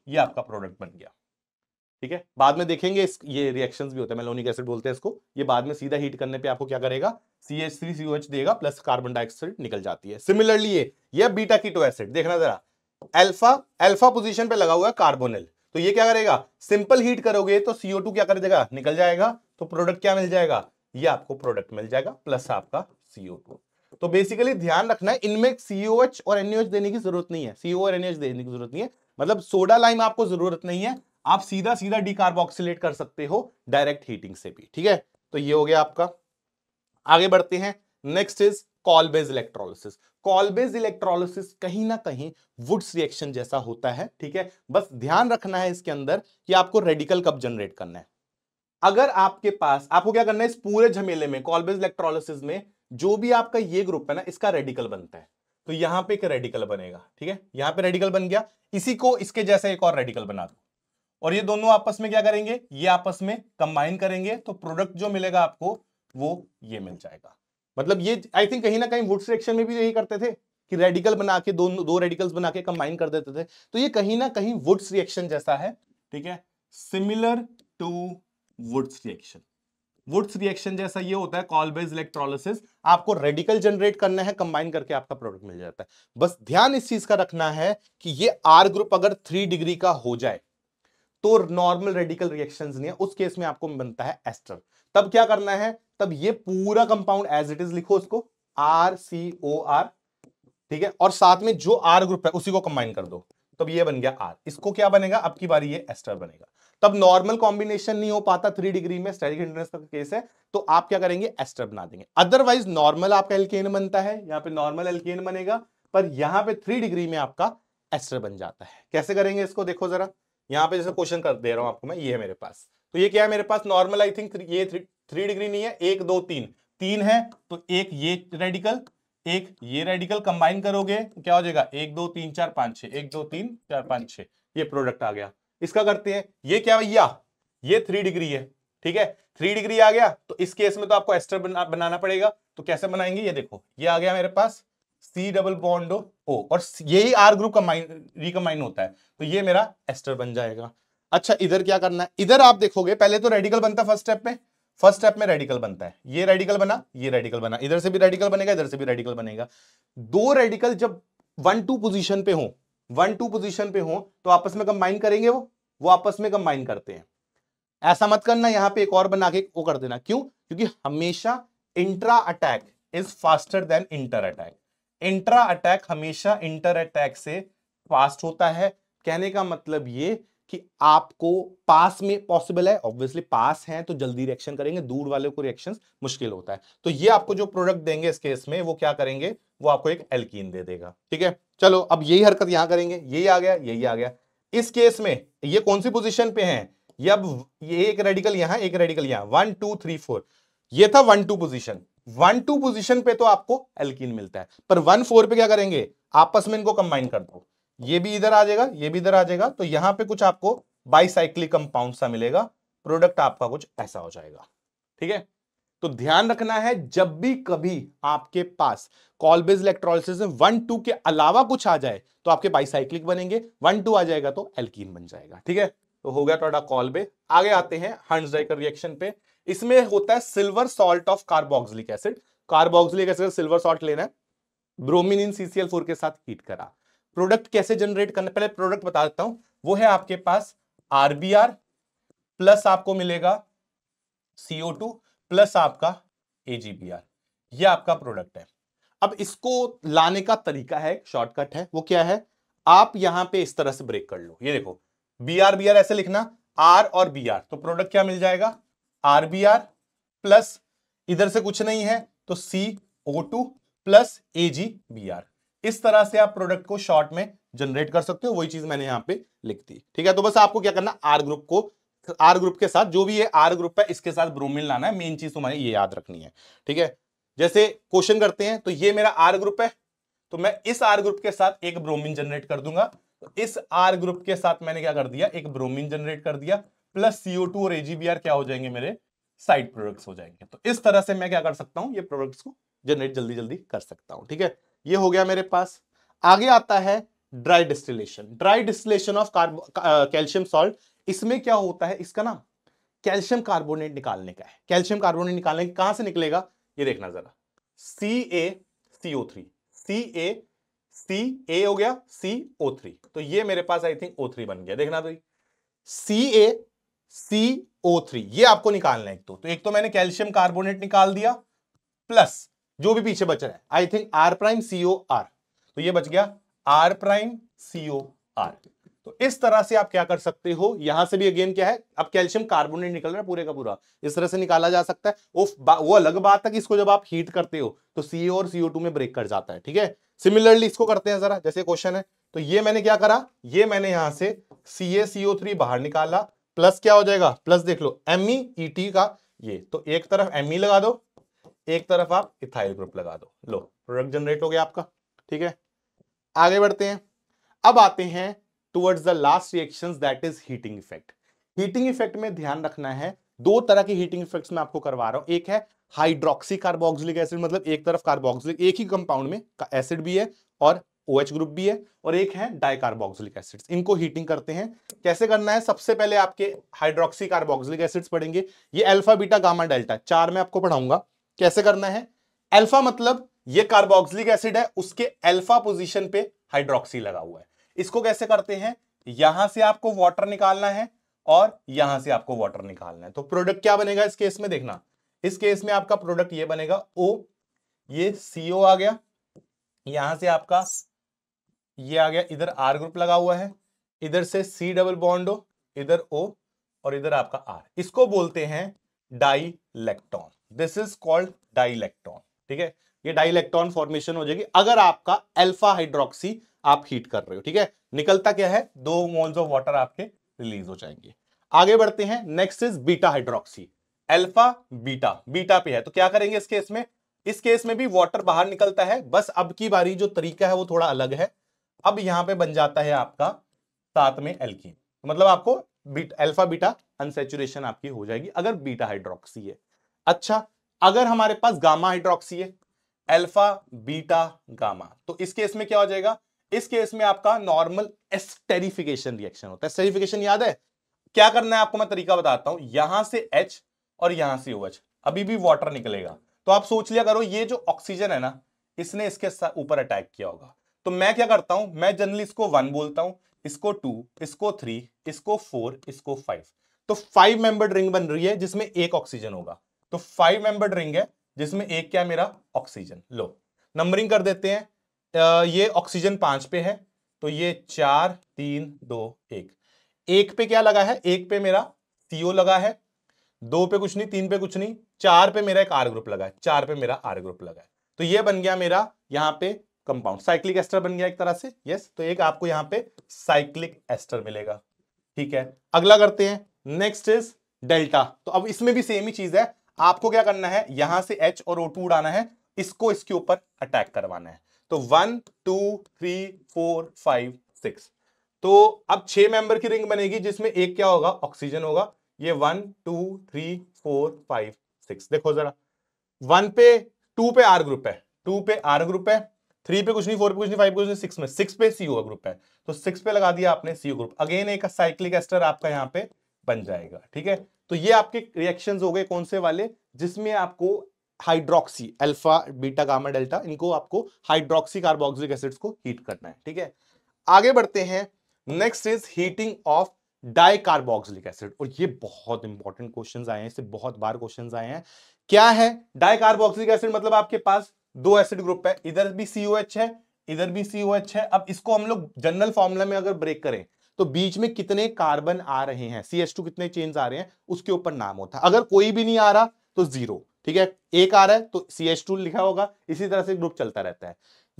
ये आपका प्रोडक्ट बन गया ठीक है बाद में देखेंगे इस ये रिएक्शंस भी होते हैं मेलोनिक एसिड बोलते हैं इसको ये बाद में सीधा हीट करने पे आपको क्या करेगा C H three C O H देगा प्लस कार्बन डाइऑक्साइड निकल जाती है सिमिलरली ये ये बीटा कीटो एसिड देखना जरा अल्फा अल्फा पोजीशन पे लगा हुआ है कार्बोनिल तो ये क्या करेगा सिंपल हीट करोगे तो सीओ क्या कर देगा निकल जाएगा तो प्रोडक्ट क्या मिल जाएगा ये आपको प्रोडक्ट मिल जाएगा प्लस आपका सीओ तो बेसिकली ध्यान रखना है इनमें सीओएच और एनओएच देने की जरूरत नहीं है सीओ और एनओएच देने की जरूरत नहीं है मतलब सोडा लाइम आपको जरूरत नहीं है आप सीधा सीधा डिकार्बोक्सीट कर सकते हो डायरेक्ट हीटिंग से भी ठीक है तो ये हो गया आपका आगे बढ़ते हैं next is Kolbe's electrolysis Kolbe's electrolysis कहीं ना कहीं वुड्स रिएक्शन जैसा होता है ठीक है बस ध्यान रखना है इसके अंदर कि आपको रेडिकल कब जनरेट करना है अगर आपके पास आपको क्या करना है इस पूरे झमेले में कॉलबेज इलेक्ट्रोलिस में जो भी आपका ये ग्रुप है ना इसका रेडिकल बनता है तो यहां पे एक रेडिकल बनेगा ठीक है यहां पे रेडिकल बन गया इसी को इसके जैसा एक और रेडिकल बना दो और ये दोनों आपस में क्या करेंगे ये आपस में कंबाइन करेंगे तो प्रोडक्ट जो मिलेगा आपको वो ये मिल जाएगा मतलब ये आई थिंक कहीं ना कहीं वुड्स रिएक्शन में भी यही करते थे कि रेडिकल बना के दोनों दो रेडिकल्स बना के कंबाइन कर देते थे तो ये कहीं ना कहीं वुड्स रिएक्शन जैसा है ठीक है similar to Wurtz reaction Wurtz reaction जैसा ये होता है कॉलबेज इलेक्ट्रोलिस आपको रेडिकल जनरेट करना है कंबाइन करके आपका प्रोडक्ट मिल जाता है बस ध्यान इस चीज का रखना है कि ये आर ग्रुप अगर थ्री डिग्री का हो जाए तो नॉर्मल रेडिकल रिएक्शन नहीं है उस केस में आपको बनता है एस्टर तब क्या करना है तब ये पूरा कंपाउंड एज इट इज लिखो उसको आर सी ओ आर ठीक है और साथ में जो आर ग्रुप है उसी को कंबाइन कर दो तब ये बन गया आर इसको क्या बनेगा अब की बारी ये एस्टर बनेगा तब नॉर्मल कॉम्बिनेशन नहीं हो पाता थ्री डिग्री में स्टेरिक हिंड्रेंस का केस है तो आप क्या करेंगे एस्टर बना देंगे अदरवाइज नॉर्मल आपका एल्केन बनता है यहाँ पे नॉर्मल एल्केन बनेगा पर यहां पे थ्री डिग्री में आपका एस्टर बन जाता है कैसे करेंगे इसको देखो जरा यहाँ पे जैसे क्वेश्चन कर दे रहा हूँ आपको मैं ये है मेरे पास तो ये क्या है मेरे पास नॉर्मल आई थिंक ये थ्री डिग्री नहीं है एक दो तीन तीन है तो एक ये रेडिकल एक ये रेडिकल कंबाइन करोगे तो क्या हो जाएगा एक दो तीन चार पांच छ एक दो तीन चार पांच छ ये प्रोडक्ट आ गया इसका करते हैं ये क्या भैया ये थ्री डिग्री है ठीक है थ्री डिग्री आ गया तो इस केस में तो आपको एस्टर बना, बनाना पड़ेगा तो कैसे बनाएंगे ये देखो ये आ गया मेरे पास सी डबल बॉन्डो ओ और यही आर ग्रुप कंबाइन रिकम्बाइन होता है तो ये मेरा एस्टर बन जाएगा अच्छा इधर क्या करना है इधर आप देखोगे पहले तो रेडिकल बनता है फर्स्ट स्टेप में फर्स्ट स्टेप में रेडिकल बनता है ये रेडिकल बना ये रेडिकल बना इधर से भी रेडिकल बनेगा इधर से भी रेडिकल बनेगा दो रेडिकल जब वन टू पोजिशन पे हो वन टू पोजिशन पे हो तो आपस में कंबाइन करेंगे वो वो आपस में कंबाइन करते हैं ऐसा मत करना यहाँ पे एक और बना के वो कर देना क्यों क्योंकि हमेशा intra attack is faster than inter attack intra attack हमेशा इंटर अटैक से फास्ट होता है कहने का मतलब ये कि आपको पास में पॉसिबल है ऑब्वियसली पास है तो जल्दी रिएक्शन करेंगे दूर वाले को रिएक्शन मुश्किल होता है तो ये आपको जो प्रोडक्ट देंगे इस केस में वो क्या करेंगे वो आपको एक एल्कीन दे देगा ठीक है चलो अब यही हरकत यहां करेंगे यही आ गया यही आ गया इस केस में ये कौन सी पोजिशन पे है ये अब ये एक रेडिकल यहां एक रेडिकल यहां वन टू थ्री फोर ये था one two position one two position पे तो आपको एल्किन मिलता है पर वन फोर पे क्या करेंगे आपस में इनको कंबाइन कर दो ये भी इधर आ जाएगा ये भी इधर आ जाएगा तो यहां पे कुछ आपको बाइसाइक्लिक कंपाउंड सा मिलेगा प्रोडक्ट आपका कुछ ऐसा हो जाएगा ठीक है तो ध्यान रखना है जब भी कभी आपके पास कॉलबेज इलेक्ट्रोलिस वन टू के अलावा कुछ आ जाए तो आपके बाइसाइक्लिक बनेंगे वन टू आ जाएगा तो एल्किन बन जाएगा ठीक है तो हो गया थोड़ा कॉलबे आगे आते हैं हंड्स रिएक्शन पे इसमें होता है silver salt of carboxylic acid carboxylic acid silver salt लेना है ब्रोमिन इन सीसीएल फोर के साथ हीट करा प्रोडक्ट कैसे जनरेट करना पहले प्रोडक्ट बता देता हूं वो है आपके पास आरबीआर प्लस आपको मिलेगा सीओ टू प्लस आपका एजीबीआर ये आपका प्रोडक्ट है अब इसको लाने का तरीका है शॉर्टकट है वो क्या है आप यहां पे इस तरह से ब्रेक कर लो ये देखो बी आर बी आर ऐसे लिखना आर और बी आर तो प्रोडक्ट क्या मिल जाएगा आरबीआर प्लस इधर से कुछ नहीं है तो C O two plus A G B R इस तरह से आप प्रोडक्ट को शॉर्ट में जनरेट कर सकते हो वही चीज मैंने यहां पे लिख दी ठीक है तो बस आपको क्या करना आर ग्रुप को आर ग्रुप के साथ जो भी ये आर ग्रुप है इसके साथ ब्रोमिन लाना है मेन चीज तुम्हारी ये याद रखनी है ठीक है जैसे क्वेश्चन करते हैं तो ये मेरा आर ग्रुप है तो मैं इस आर ग्रुप के साथ एक ब्रोमिन जनरेट कर दूंगा तो इस आर ग्रुप के साथ मैंने क्या कर दिया एक ब्रोमिन जनरेट कर दिया प्लस सीओ टू और एजीबीआर क्या हो जाएंगे मेरे साइड प्रोडक्ट्स हो जाएंगे तो इस तरह से मैं क्या कर सकता हूँ ये प्रोडक्ट्स को जनरेट जल्दी जल्दी कर सकता हूँ ठीक है ये हो गया मेरे पास आगे आता है dry distillation dry distillation of calcium salt इसमें क्या होता है इसका ना कैल्शियम कार्बोनेट निकालने का है कैल्शियम कार्बोनेट निकालने कहां से निकलेगा ये देखना जरा सी ए सी ओ थ्री सी ए सी ए हो गया सी ओ थ्री तो ये मेरे पास आई थिंक ओ थ्री बन गया देखना तो सी ए सी ओ थ्री ये आपको निकालना है एक तो, तो एक तो मैंने कैल्शियम कार्बोनेट निकाल दिया प्लस जो भी पीछे बच रहा है I think R prime CO R तो ये बच गया आर प्राइम सीओ आर तो इस तरह से आप क्या कर सकते हो यहां से भी अगेन क्या है अब कैल्शियम कार्बोनेट निकल रहा है पूरे का पूरा इस तरह से निकाला जा सकता है वो, वो अलग बात है कि इसको जब आप हीट करते हो तो सीओ और सीओ टू में ब्रेक कर जाता है ठीक है सिमिलरली इसको करते हैं जरा जैसे क्वेश्चन है तो ये मैंने क्या करा ये मैंने यहां से सी ए सीओ थ्री बाहर निकाला प्लस क्या हो जाएगा प्लस देख लो एम ई टी का ये तो एक तरफ एम ई e लगा दो एक तरफ आप इथाइल ग्रुप लगा दो लो प्रोडक्ट जनरेट हो गया आपका ठीक है आगे बढ़ते हैं अब आते हैं towards the last reaction that is heating effect heating effect में ध्यान रखना है दो तरह के हीटिंग इफेक्ट्स में आपको करवा रहा हूं एक है हाइड्रोक्सी कार्बोक्सिलिक एसिड मतलब एक तरफ कार्बोक्सिलिक एक ही कंपाउंड में एसिड भी है और ओ OH ग्रुप भी है और एक है डाइकार्बोक्सिलिक एसिड्स इनको हीटिंग करते हैं कैसे करना है सबसे पहले आपके हाइड्रोक्सी कार्बोक्सिलिक एसिड्स पढ़ेंगे ये अल्फा बीटा गामा डेल्टा चार में आपको पढ़ाऊंगा कैसे करना है अल्फा मतलब ये कार्बोक्सिलिक एसिड है उसके अल्फा पोजीशन पे हाइड्रोक्सी लगा हुआ है इसको कैसे करते हैं यहां से आपको वाटर निकालना है और यहां से आपको वाटर निकालना है तो प्रोडक्ट क्या बनेगा इस केस में देखना इस केस में आपका प्रोडक्ट ये बनेगा ओ ये सीओ आ गया यहां से आपका ये आ गया इधर आर ग्रुप लगा हुआ है इधर से सी डबल बॉन्ड हो इधर ओ और इधर आपका आर इसको बोलते हैं dilactone this is called dilactone ठीक है ये डाइलेक्ट्रॉन फॉर्मेशन हो जाएगी अगर आपका अल्फा हाइड्रोक्सी आप हीट कर रहे हो ठीक है निकलता क्या है दो मोल्स ऑफ वाटर आपके रिलीज हो जाएंगे आगे बढ़ते हैं next is beta hydroxy alpha beta beta पे है तो क्या करेंगे इस केस में इस केस में भी वाटर बाहर निकलता है बस अब की बारी जो तरीका है वो थोड़ा अलग है अब यहां पे बन जाता है आपका साथ में एल्कीन तो मतलब आपको बीट अल्फा बीटा अनसेचुरेशन आपकी हो जाएगी अगर बीटा हाइड्रोक्सी है अच्छा अगर हमारे पास गामा हाइड्रोक्सी है अल्फा बीटा गामा तो इस केस में क्या हो जाएगा इस केस में आपका नॉर्मल एस्टेरिफिकेशन रिएक्शन होता है एस्टेरिफिकेशन याद है क्या करना है आपको मैं तरीका बताता हूं यहां से एच और यहां से ओएच अभी भी वाटर निकलेगा तो आप सोच लिया करो ये जो ऑक्सीजन है ना इसने इसके ऊपर अटैक किया होगा तो मैं क्या करता हूं मैं जनरली इसको वन बोलता हूं इसको टू इसको थ्री इसको फोर इसको फाइव तो फाइव मेंबर्ड रिंग बन रही है जिसमें एक ऑक्सीजन होगा तो फाइव मेंबर्ड रिंग है जिसमें एक क्या मेरा ऑक्सीजन लो नंबरिंग कर देते हैं ये ऑक्सीजन पांच पे है तो ये चार तीन दो एक एक पे क्या लगा है एक पे मेरा सीओ लगा है दो पे कुछ नहीं तीन पे कुछ नहीं चार पे मेरा एक आर ग्रुप लगा है चार पे मेरा आर ग्रुप लगा है तो ये बन गया मेरा यहां पे कंपाउंड साइक्लिक एस्टर बन गया एक तरह से यस तो एक आपको यहां पे साइक्लिक एस्टर मिलेगा ठीक है अगला करते हैं नेक्स्ट इज डेल्टा तो अब इसमें भी सेम ही चीज है आपको क्या करना है यहां से एच और ओ टू उड़ाना है इसको इसके ऊपर अटैक करवाना है तो one two three four five six तो अब छह मेंबर की रिंग बनेगी जिसमें एक क्या होगा ऑक्सीजन होगा ये one two three four five six देखो जरा वन पे टू पे आर ग्रुप है टू पे आर ग्रुप है थ्री पे कुछ नहीं फोर पे कुछ नहीं फाइव पे कुछ नहीं सिक्स में सिक्स पे सीओ ग्रुप है तो सिक्स पे लगा दिया आपने सीओ ग्रुप अगेन एक साइक्लिक एस्टर आपका यहाँ पे बन जाएगा ठीक है तो ये आपके रिएक्शन हो गए कौन से वाले जिसमें आपको hydroxy alpha beta gamma delta इनको आपको हाइड्रोक्सी कार्बोक्सिलिक एसिड्स को हीट करना है ठीक है आगे बढ़ते हैं next is heating of dicarboxylic acid और ये बहुत इंपॉर्टेंट क्वेश्चन आए हैं इससे बहुत बार क्वेश्चन आए हैं क्या है डाइकार्बोक्सिलिक एसिड मतलब आपके पास दो एसिड ग्रुप है इधर भी COH है इधर भी COH है अब इसको हम लोग जनरल फॉर्मूला में अगर ब्रेक करें तो बीच में कितने कार्बन आ रहे हैं सी कितने चेन्स आ रहे हैं उसके ऊपर नाम होता है अगर कोई भी नहीं आ रहा तो जीरो ठीक है एक आ रहा है तो CH2 लिखा होगा इसी तरह से ग्रुप चलता रहता है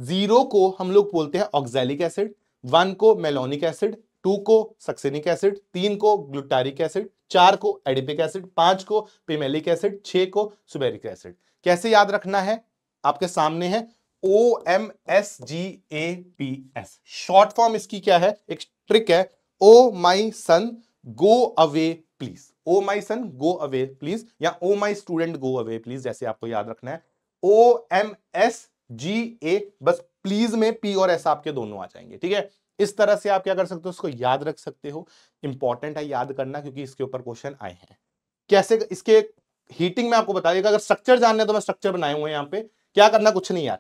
जीरो को हम लोग बोलते हैं ऑक्सैलिक एसिड वन को मेलोनिक एसिड टू को सक्सेनिक एसिड तीन को ग्लुटारिक एसिड चार को एडिपिक एसिड पांच को पेमेलिक एसिड छह को सुबेरिक एसिड कैसे याद रखना है आपके सामने है O M S G A P S short form इसकी क्या है एक ट्रिक है O my son go away please O my son go away please या O my student go away please जैसे आपको याद रखना है ओ एम एस जी ए बस प्लीज में पी और एस आपके दोनों आ जाएंगे ठीक है इस तरह से आप क्या कर सकते हो उसको याद रख सकते हो इंपॉर्टेंट है याद करना क्योंकि इसके ऊपर क्वेश्चन आए हैं कैसे इसके हीटिंग में आपको बताइएगा अगर स्ट्रक्चर जानने तो मैं स्ट्रक्चर बनाए हुए हैं यहाँ पे क्या करना कुछ नहीं यार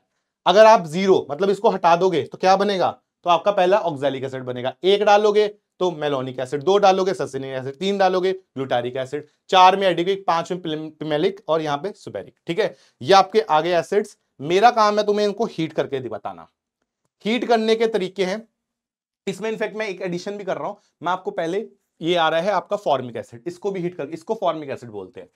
अगर आप जीरो मतलब इसको हटा दोगे तो क्या बनेगा तो आपका पहला ऑक्जेलिक एसिड बनेगा एक डालोगे तो मेलोनिक एसिड दो डालोगे ससिनिक एसिड तीन डालोगे ग्लूटारिक एसिड चार में एडिपिक पांच में पिमेलिक और यहाँ पे सुबेरिक ठीक है ये आपके आगे एसिड्स मेरा काम है तुम्हें इनको हीट करके बताना हीट करने के तरीके हैं इसमें इनफैक्ट मैं एक एडिशन भी कर रहा हूं मैं आपको पहले ये आ रहा है आपका फॉर्मिक एसिड इसको भी हीट कर इसको फॉर्मिक एसिड बोलते हैं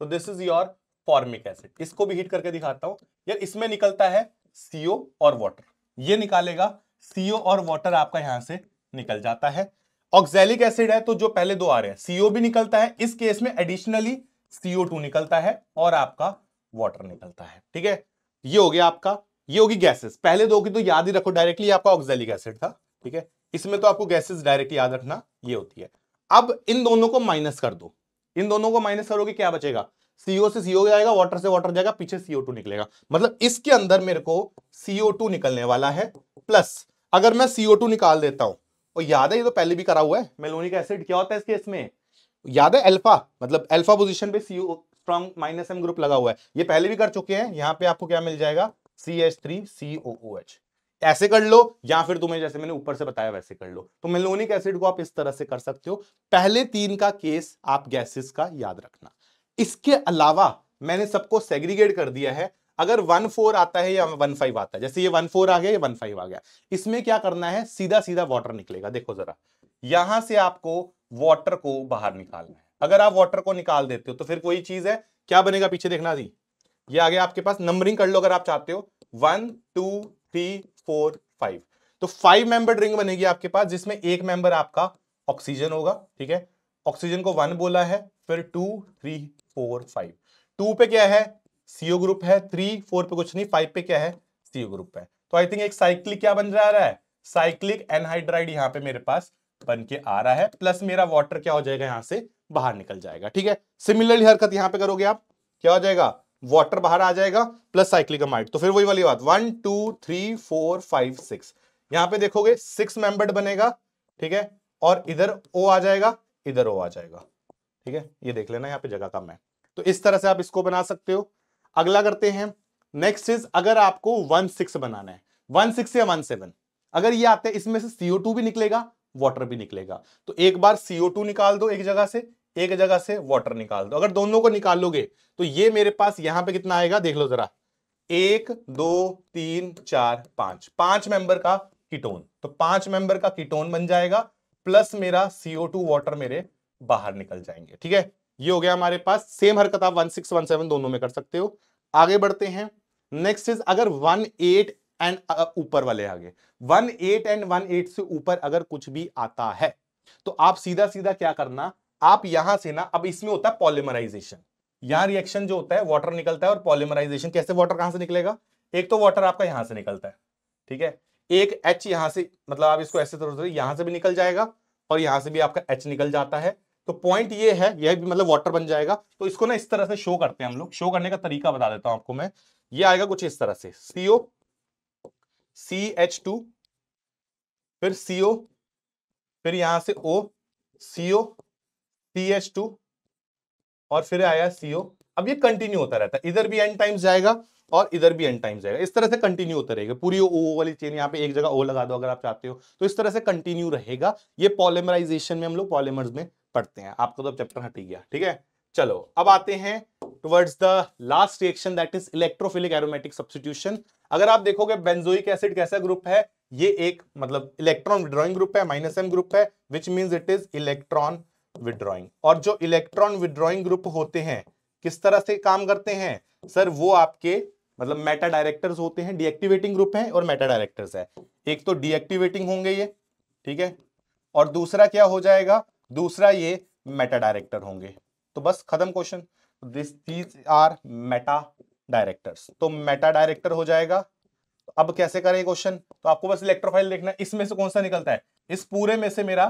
तो this is your formic acid इसको भी हीट करके दिखाता हूं यार इसमें निकलता है सीओ और वॉटर ये निकालेगा सीओ और वॉटर आपका यहां से निकल जाता है ऑक्जेलिक एसिड है तो जो पहले दो आ रहे हैं सीओ भी निकलता है इस केस में एडिशनली सीओ टू निकलता है और आपका वॉटर निकलता है ठीक है ये हो गया आपका ये होगी गैसेस पहले दो की तो याद ही रखो डायरेक्टली आपका ऑक्जेलिक एसिड था ठीक है इसमें तो आपको गैसेस डायरेक्टली याद रखना ये होती है अब इन दोनों को माइनस कर दो इन दोनों को माइनस करोगे क्या बचेगा सीओ से सीओ जाएगा वाटर से वाटर जाएगा पीछे सीओ टू निकलेगा मतलब इसके अंदर मेरे को सीओ टू निकलने वाला है प्लस अगर मैं सीओ टू निकाल देता हूं और याद है ये तो पहले भी करा हुआ है मेलोनिक एसिड क्या होता है इसके इसमें याद है एल्फा मतलब एल्फा पोजिशन पे CO strong minus M group लगा हुआ है ये पहले भी कर चुके हैं यहाँ पे आपको क्या मिल जाएगा C H three C O O H ऐसे कर लो या फिर तुम्हें जैसे मैंने ऊपर से बताया वैसे कर लो तो मेलोनिक एसिड को आप इस तरह से कर सकते हो पहले तीन का केस आप गैसेस का याद रखना इसके अलावा मैंने सबको सेग्रीगेट कर दिया है अगर वन फोर आता है या वन फाइव आता है जैसे ये वन फोर आ गया या वन फाइव आ गया इसमें क्या करना है सीधा सीधा वाटर निकलेगा देखो जरा यहां से आपको वाटर को बाहर निकालना है अगर आप वाटर को निकाल देते हो तो फिर कोई चीज है क्या बनेगा पीछे देखना जी ये आ गया आपके पास नंबरिंग कर लो अगर आप चाहते हो one two three four five तो फाइव मेंबर ड्रिंक बनेगी आपके पास जिसमें एक मेंबर आपका ऑक्सीजन होगा ठीक है ऑक्सीजन को वन बोला है फिर two three four five two पे क्या है सीओ ग्रुप है थ्री फोर पे कुछ नहीं फाइव पे क्या है सीओ ग्रुप है तो आई थिंक एक साइक्लिक क्या बन जा रहा है साइक्लिक एनहाइड्राइड यहाँ पे मेरे पास बन के आ रहा है प्लस मेरा वाटर क्या हो जाएगा यहाँ से बाहर निकल जाएगा ठीक है सिमिलरली हरकत यहाँ पे करोगे आप क्या हो जाएगा वाटर बाहर आ जाएगा प्लस साइक्लिक अमाइड तो फिर वही वाली बात one two three four five six यहाँ पे देखोगे सिक्स मेंबर्ड बनेगा ठीक है और इधर ओ आ जाएगा इधर ओ आ जाएगा ठीक है ये देख लेना यहाँ पे जगह कम है तो इस तरह से आप इसको बना सकते हो अगला करते हैं नेक्स्ट इज अगर आपको वन सिक्स बनाना है वन सिक्स या वन सेवन अगर ये आते हैं इसमें से सीओ टू भी निकलेगा वाटर भी निकलेगा तो एक बार सीओ टू निकाल दो एक जगह से एक जगह से वाटर निकाल दो अगर दोनों को निकालोगे तो ये मेरे पास यहां पे कितना आएगा देख लो जरा एक दो तीन चार पांच पांच मेंबर का कीटोन तो पांच मेंबर का कीटोन बन जाएगा प्लस मेरा सीओ टू वाटर मेरे बाहर निकल जाएंगे ठीक है ये हो गया हमारे पास सेम हरकत आप वन सिक्स वन सेवन दोनों में कर सकते हो आगे बढ़ते हैं नेक्स्ट इज अगर वन एट एंड ऊपर वाले आगे one eight and one eight से ऊपर अगर कुछ भी आता है तो आप सीधा सीधा क्या करना आप यहां से ना अब इसमें होता है पॉलिमराइजेशन यहां रिएक्शन जो होता है वाटर निकलता है और पॉलिमराइजेशन कैसे वाटर कहां से निकलेगा एक तो वाटर आपका यहां से निकलता है ठीक है एक एच यहां से मतलब आप इसको ऐसे तरह से यहां से भी निकल जाएगा और यहां से भी आपका एच निकल जाता है तो पॉइंट ये है यह भी मतलब वाटर बन जाएगा तो इसको ना इस तरह से शो करते हैं हम लोग शो करने का तरीका बता देता हूं आपको मैं ये आएगा कुछ इस तरह से सीओ सी एच टू फिर सीओ फिर यहां से O CO C H two और फिर आया सीओ अब ये कंटिन्यू होता रहता है इधर भी एन टाइम्स जाएगा और इधर भी एन टाइम्स जाएगा इस तरह से कंटिन्यू होता रहेगा पूरी ओ वाली चेन यहाँ पे एक जगह ओ लगा दो अगर आप चाहते हो तो इस तरह से कंटिन्यू रहेगा ये पॉलिमराइजेशन में हम लोग पॉलिमर्स में पढ़ते हैं आपका तो चैप्टर हट ही गया ठीक है चलो अब आते हैं towards the last reaction that is electrophilic aromatic substitution अगर आप देखोगे बेंजोइक एसिड कैसा ग्रुप है ये एक मतलब इलेक्ट्रॉन विड्रॉइंग ग्रुप है माइनस एम ग्रुप है which means it is electron withdrawing और जो इलेक्ट्रॉन विड्रॉइंग ग्रुप होते हैं किस तरह से काम करते हैं सर वो आपके मतलब मेटा डायरेक्टर्स होते हैं डीएक्टिवेटिंग ग्रुप है और मेटा डायरेक्टर्स है एक तो डीएक्टिवेटिंग होंगे ये ठीक है और दूसरा क्या हो जाएगा दूसरा ये मेटा डायरेक्टर होंगे तो बस खत्म question this these are meta directors तो मेटा डायरेक्टर तो हो जाएगा तो अब कैसे करें क्वेश्चन तो आपको बस इलेक्ट्रोफाइल देखना इसमें से कौन सा निकलता है इस पूरे में से मेरा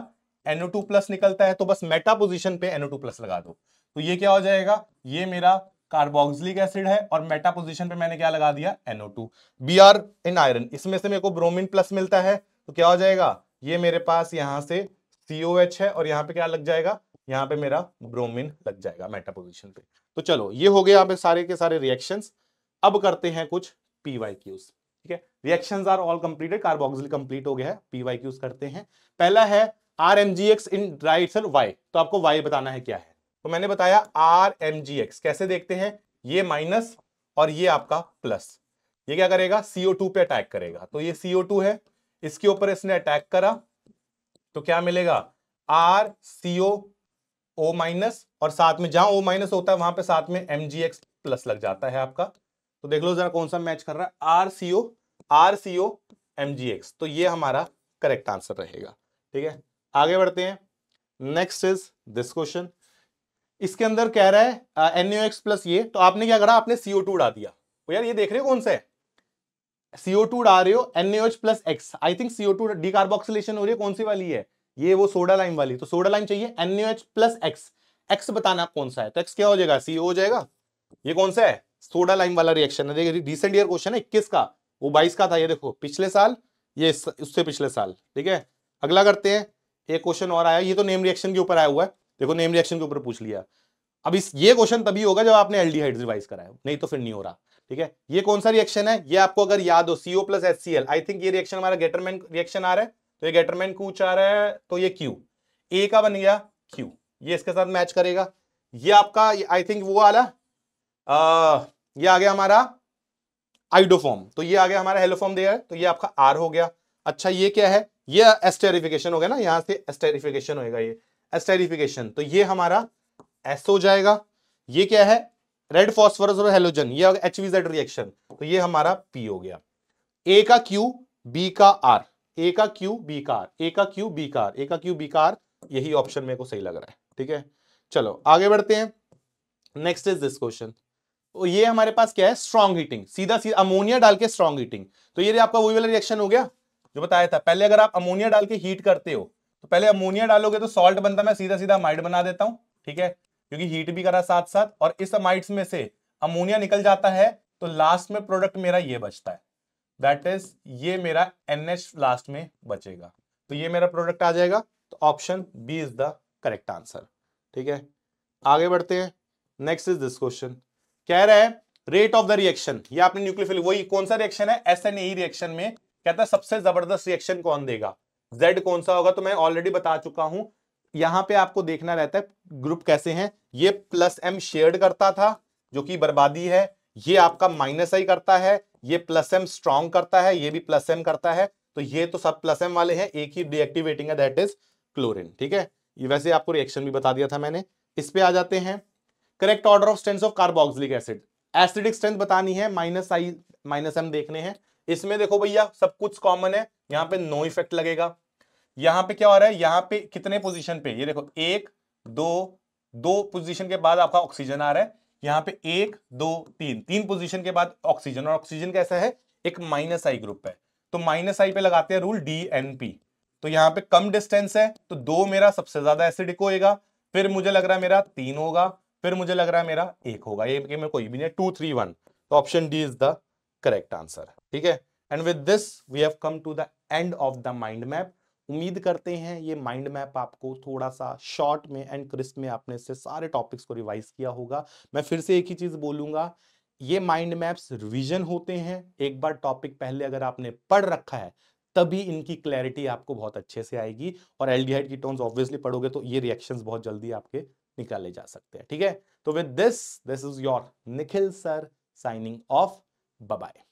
NO2 प्लस निकलता है तो बस मेटा पोजीशन पे NO2 प्लस लगा दो तो ये क्या हो जाएगा ये मेरा कार्बोक्सिलिक एसिड है और मेटा पोजीशन पे मैंने क्या लगा दिया NO2 B are in iron इसमें से मेरे को ब्रोमिन प्लस मिलता है तो क्या हो जाएगा ये मेरे पास यहां से एच है और यहाँ पे क्या लग जाएगा यहाँ पे मेरा ब्रोमिन लग जाएगा मेटापोजिशन पे तो चलो ये हो गया आप सारे के सारे रिएक्शन अब करते हैं कुछ पी वाई क्यूज ठीक है reaction are all completed carboxyl complete हो गया है पी वाई क्यूज करते हैं पहला है R M G X in sir Y तो आपको वाई बताना है क्या है तो मैंने बताया आर एम जी एक्स कैसे देखते हैं ये माइनस और ये आपका प्लस ये क्या करेगा सीओ टू पे अटैक करेगा तो ये सीओ टू है इसके ऊपर इसने अटैक करा तो क्या मिलेगा R C O O minus और साथ में जहां ओ माइनस होता है वहां पे साथ में एम जी एक्स प्लस लग जाता है आपका तो देख लो जरा कौन सा मैच कर रहा है R C O R C O M G X तो ये हमारा करेक्ट आंसर रहेगा ठीक है आगे बढ़ते हैं नेक्स्ट इज दिस क्वेश्चन इसके अंदर कह रहा है एनओ एक्स प्लस ये तो आपने क्या करा आपने सीओ टू उड़ा दिया तो यार ये देख रहे हो कौन सा है सीओ टू डाल रहे हो NH plus X I think CO two decarboxylation हो रही है कौन सी वाली है ये वो सोडा लाइम वाली तो सोडा लाइम चाहिए एनएच प्लस एक्स एक्स बताना कौन सा है तो एक्स क्या हो जाएगा सीओ हो जाएगा ये कौन सा है सोडा लाइम वाला रिएक्शन है देखिए रिसेंट ईयर क्वेश्चन है इक्कीस का वो बाईस का था ये देखो पिछले साल ये उससे पिछले साल ठीक है अगला करते हैं एक क्वेश्चन और आया ये तो नेम रिएक्शन के ऊपर आया हुआ है देखो नेम रिएक्शन के ऊपर पूछ लिया अब इस ये क्वेश्चन तभी होगा जब आपने एल्डिहाइड रिवाइज कराया नहीं तो फिर नहीं हो रहा ठीक है ये कौन सा रिएक्शन है ये आपको अगर याद हो CO plus S C L I think ये रिएक्शन हमारा गेटरमैन रिएक्शन आ रहा है तो ये गेटरमैन कूच आ रहा है तो ये क्यू ए का बन गया क्यू ये इसके साथ मैच करेगा ये आपका आई थिंक वो आला आ, ये आ गया हमारा आइडोफॉर्म तो ये आ गया हमारा हेलोफॉर्म दे तो ये आपका आर हो गया अच्छा ये क्या है ये एस्टेरिफिकेशन हो गया ना यहाँ से एस्टेरिफिकेशन होगा ये एस्टेरिफिकेशन तो ये हमारा एस हो जाएगा ये क्या है रेड फॉस्फोरस और हेलोजन ये एच रिएक्शन तो ये हमारा पी हो गया ए का क्यू बी का आर ए का क्यू बी का आर ए का क्यू बी का आर ए का क्यू बी का आर यही ऑप्शन मेरे को सही लग रहा है ठीक है चलो आगे बढ़ते हैं नेक्स्ट इज दिस क्वेश्चन ये हमारे पास क्या है स्ट्रॉन्ग हीटिंग सीधा सीधा अमोनिया डाल के स्ट्रॉन्ग हीटिंग तो ये आपका वही वाला रिएक्शन हो गया जो बताया था पहले अगर आप अमोनिया डाल के हीट करते हो तो पहले अमोनिया डालोगे तो सॉल्ट बनता मैं सीधा सीधा माइड बना देता हूं ठीक है क्योंकि हीट भी करा साथ साथ और इस अमाइट्स में से अमोनिया निकल जाता है तो लास्ट में प्रोडक्ट मेरा ये बचता है दैट इज ये मेरा एन लास्ट में बचेगा तो ये मेरा प्रोडक्ट आ जाएगा तो option B is the correct answer ठीक है आगे बढ़ते हैं नेक्स्ट इज दिस क्वेश्चन कह रहा है रेट ऑफ द रिएक्शन ये आपने न्यूक्लियोफिलिक वही कौन सा रिएक्शन है एस एन ई रिएक्शन में कहता है सबसे जबरदस्त रिएक्शन कौन देगा जेड कौन सा होगा तो मैं ऑलरेडी बता चुका हूं यहां पे आपको देखना रहता है ग्रुप कैसे हैं ये प्लस एम शेयर करता था जो कि बर्बादी है ये आपका माइनस आई करता है ये प्लस एम स्ट्रॉन्ग करता है ये भी प्लस एम करता है तो ये तो सब प्लस एम वाले हैं एक ही डीएक्टिवेटिंग है दैट इज क्लोरिन ठीक है ये वैसे आपको रिएक्शन भी बता दिया था मैंने इस पे आ जाते हैं correct order of strength of carboxylic acid acidic strength बतानी है माइनस आई माइनस एम देखने हैं इसमें देखो भैया सब कुछ कॉमन है यहाँ पे नो इफेक्ट लगेगा यहां पे क्या हो रहा है यहां पे कितने पोजीशन पे ये देखो एक दो दो पोजीशन के बाद आपका ऑक्सीजन आ रहा है यहाँ पे एक दो तीन तीन पोजीशन के बाद ऑक्सीजन और ऑक्सीजन कैसा है एक माइनस आई ग्रुप है तो माइनस आई पे लगाते हैं रूल डी एन पी तो यहाँ पे कम डिस्टेंस है तो दो मेरा सबसे ज्यादा एसिडिक होएगा फिर मुझे लग रहा है मेरा तीन होगा फिर मुझे लग रहा है मेरा एक होगा ये में कोई भी नहीं टू थ्री वन तो option D is the correct answer ठीक है and with this we have come to the end of the mind map उम्मीद करते हैं ये माइंड मैप आपको थोड़ा सा शॉर्ट में एंड क्रिस्प में आपने से सारे टॉपिक्स को रिवाइज किया होगा मैं फिर से एक ही चीज़ बोलूंगा ये माइंड मैप्स रिविजन होते हैं एक बार टॉपिक पहले अगर आपने पढ़ रखा है तभी इनकी क्लैरिटी आपको बहुत अच्छे से आएगी और एल्डिहाइड की टोन्स ऑब्वियसली पढ़ोगे तो ये रिएक्शंस बहुत जल्दी आपके निकाले जा सकते हैं ठीक है तो with this this is your Nikhil sir signing off bye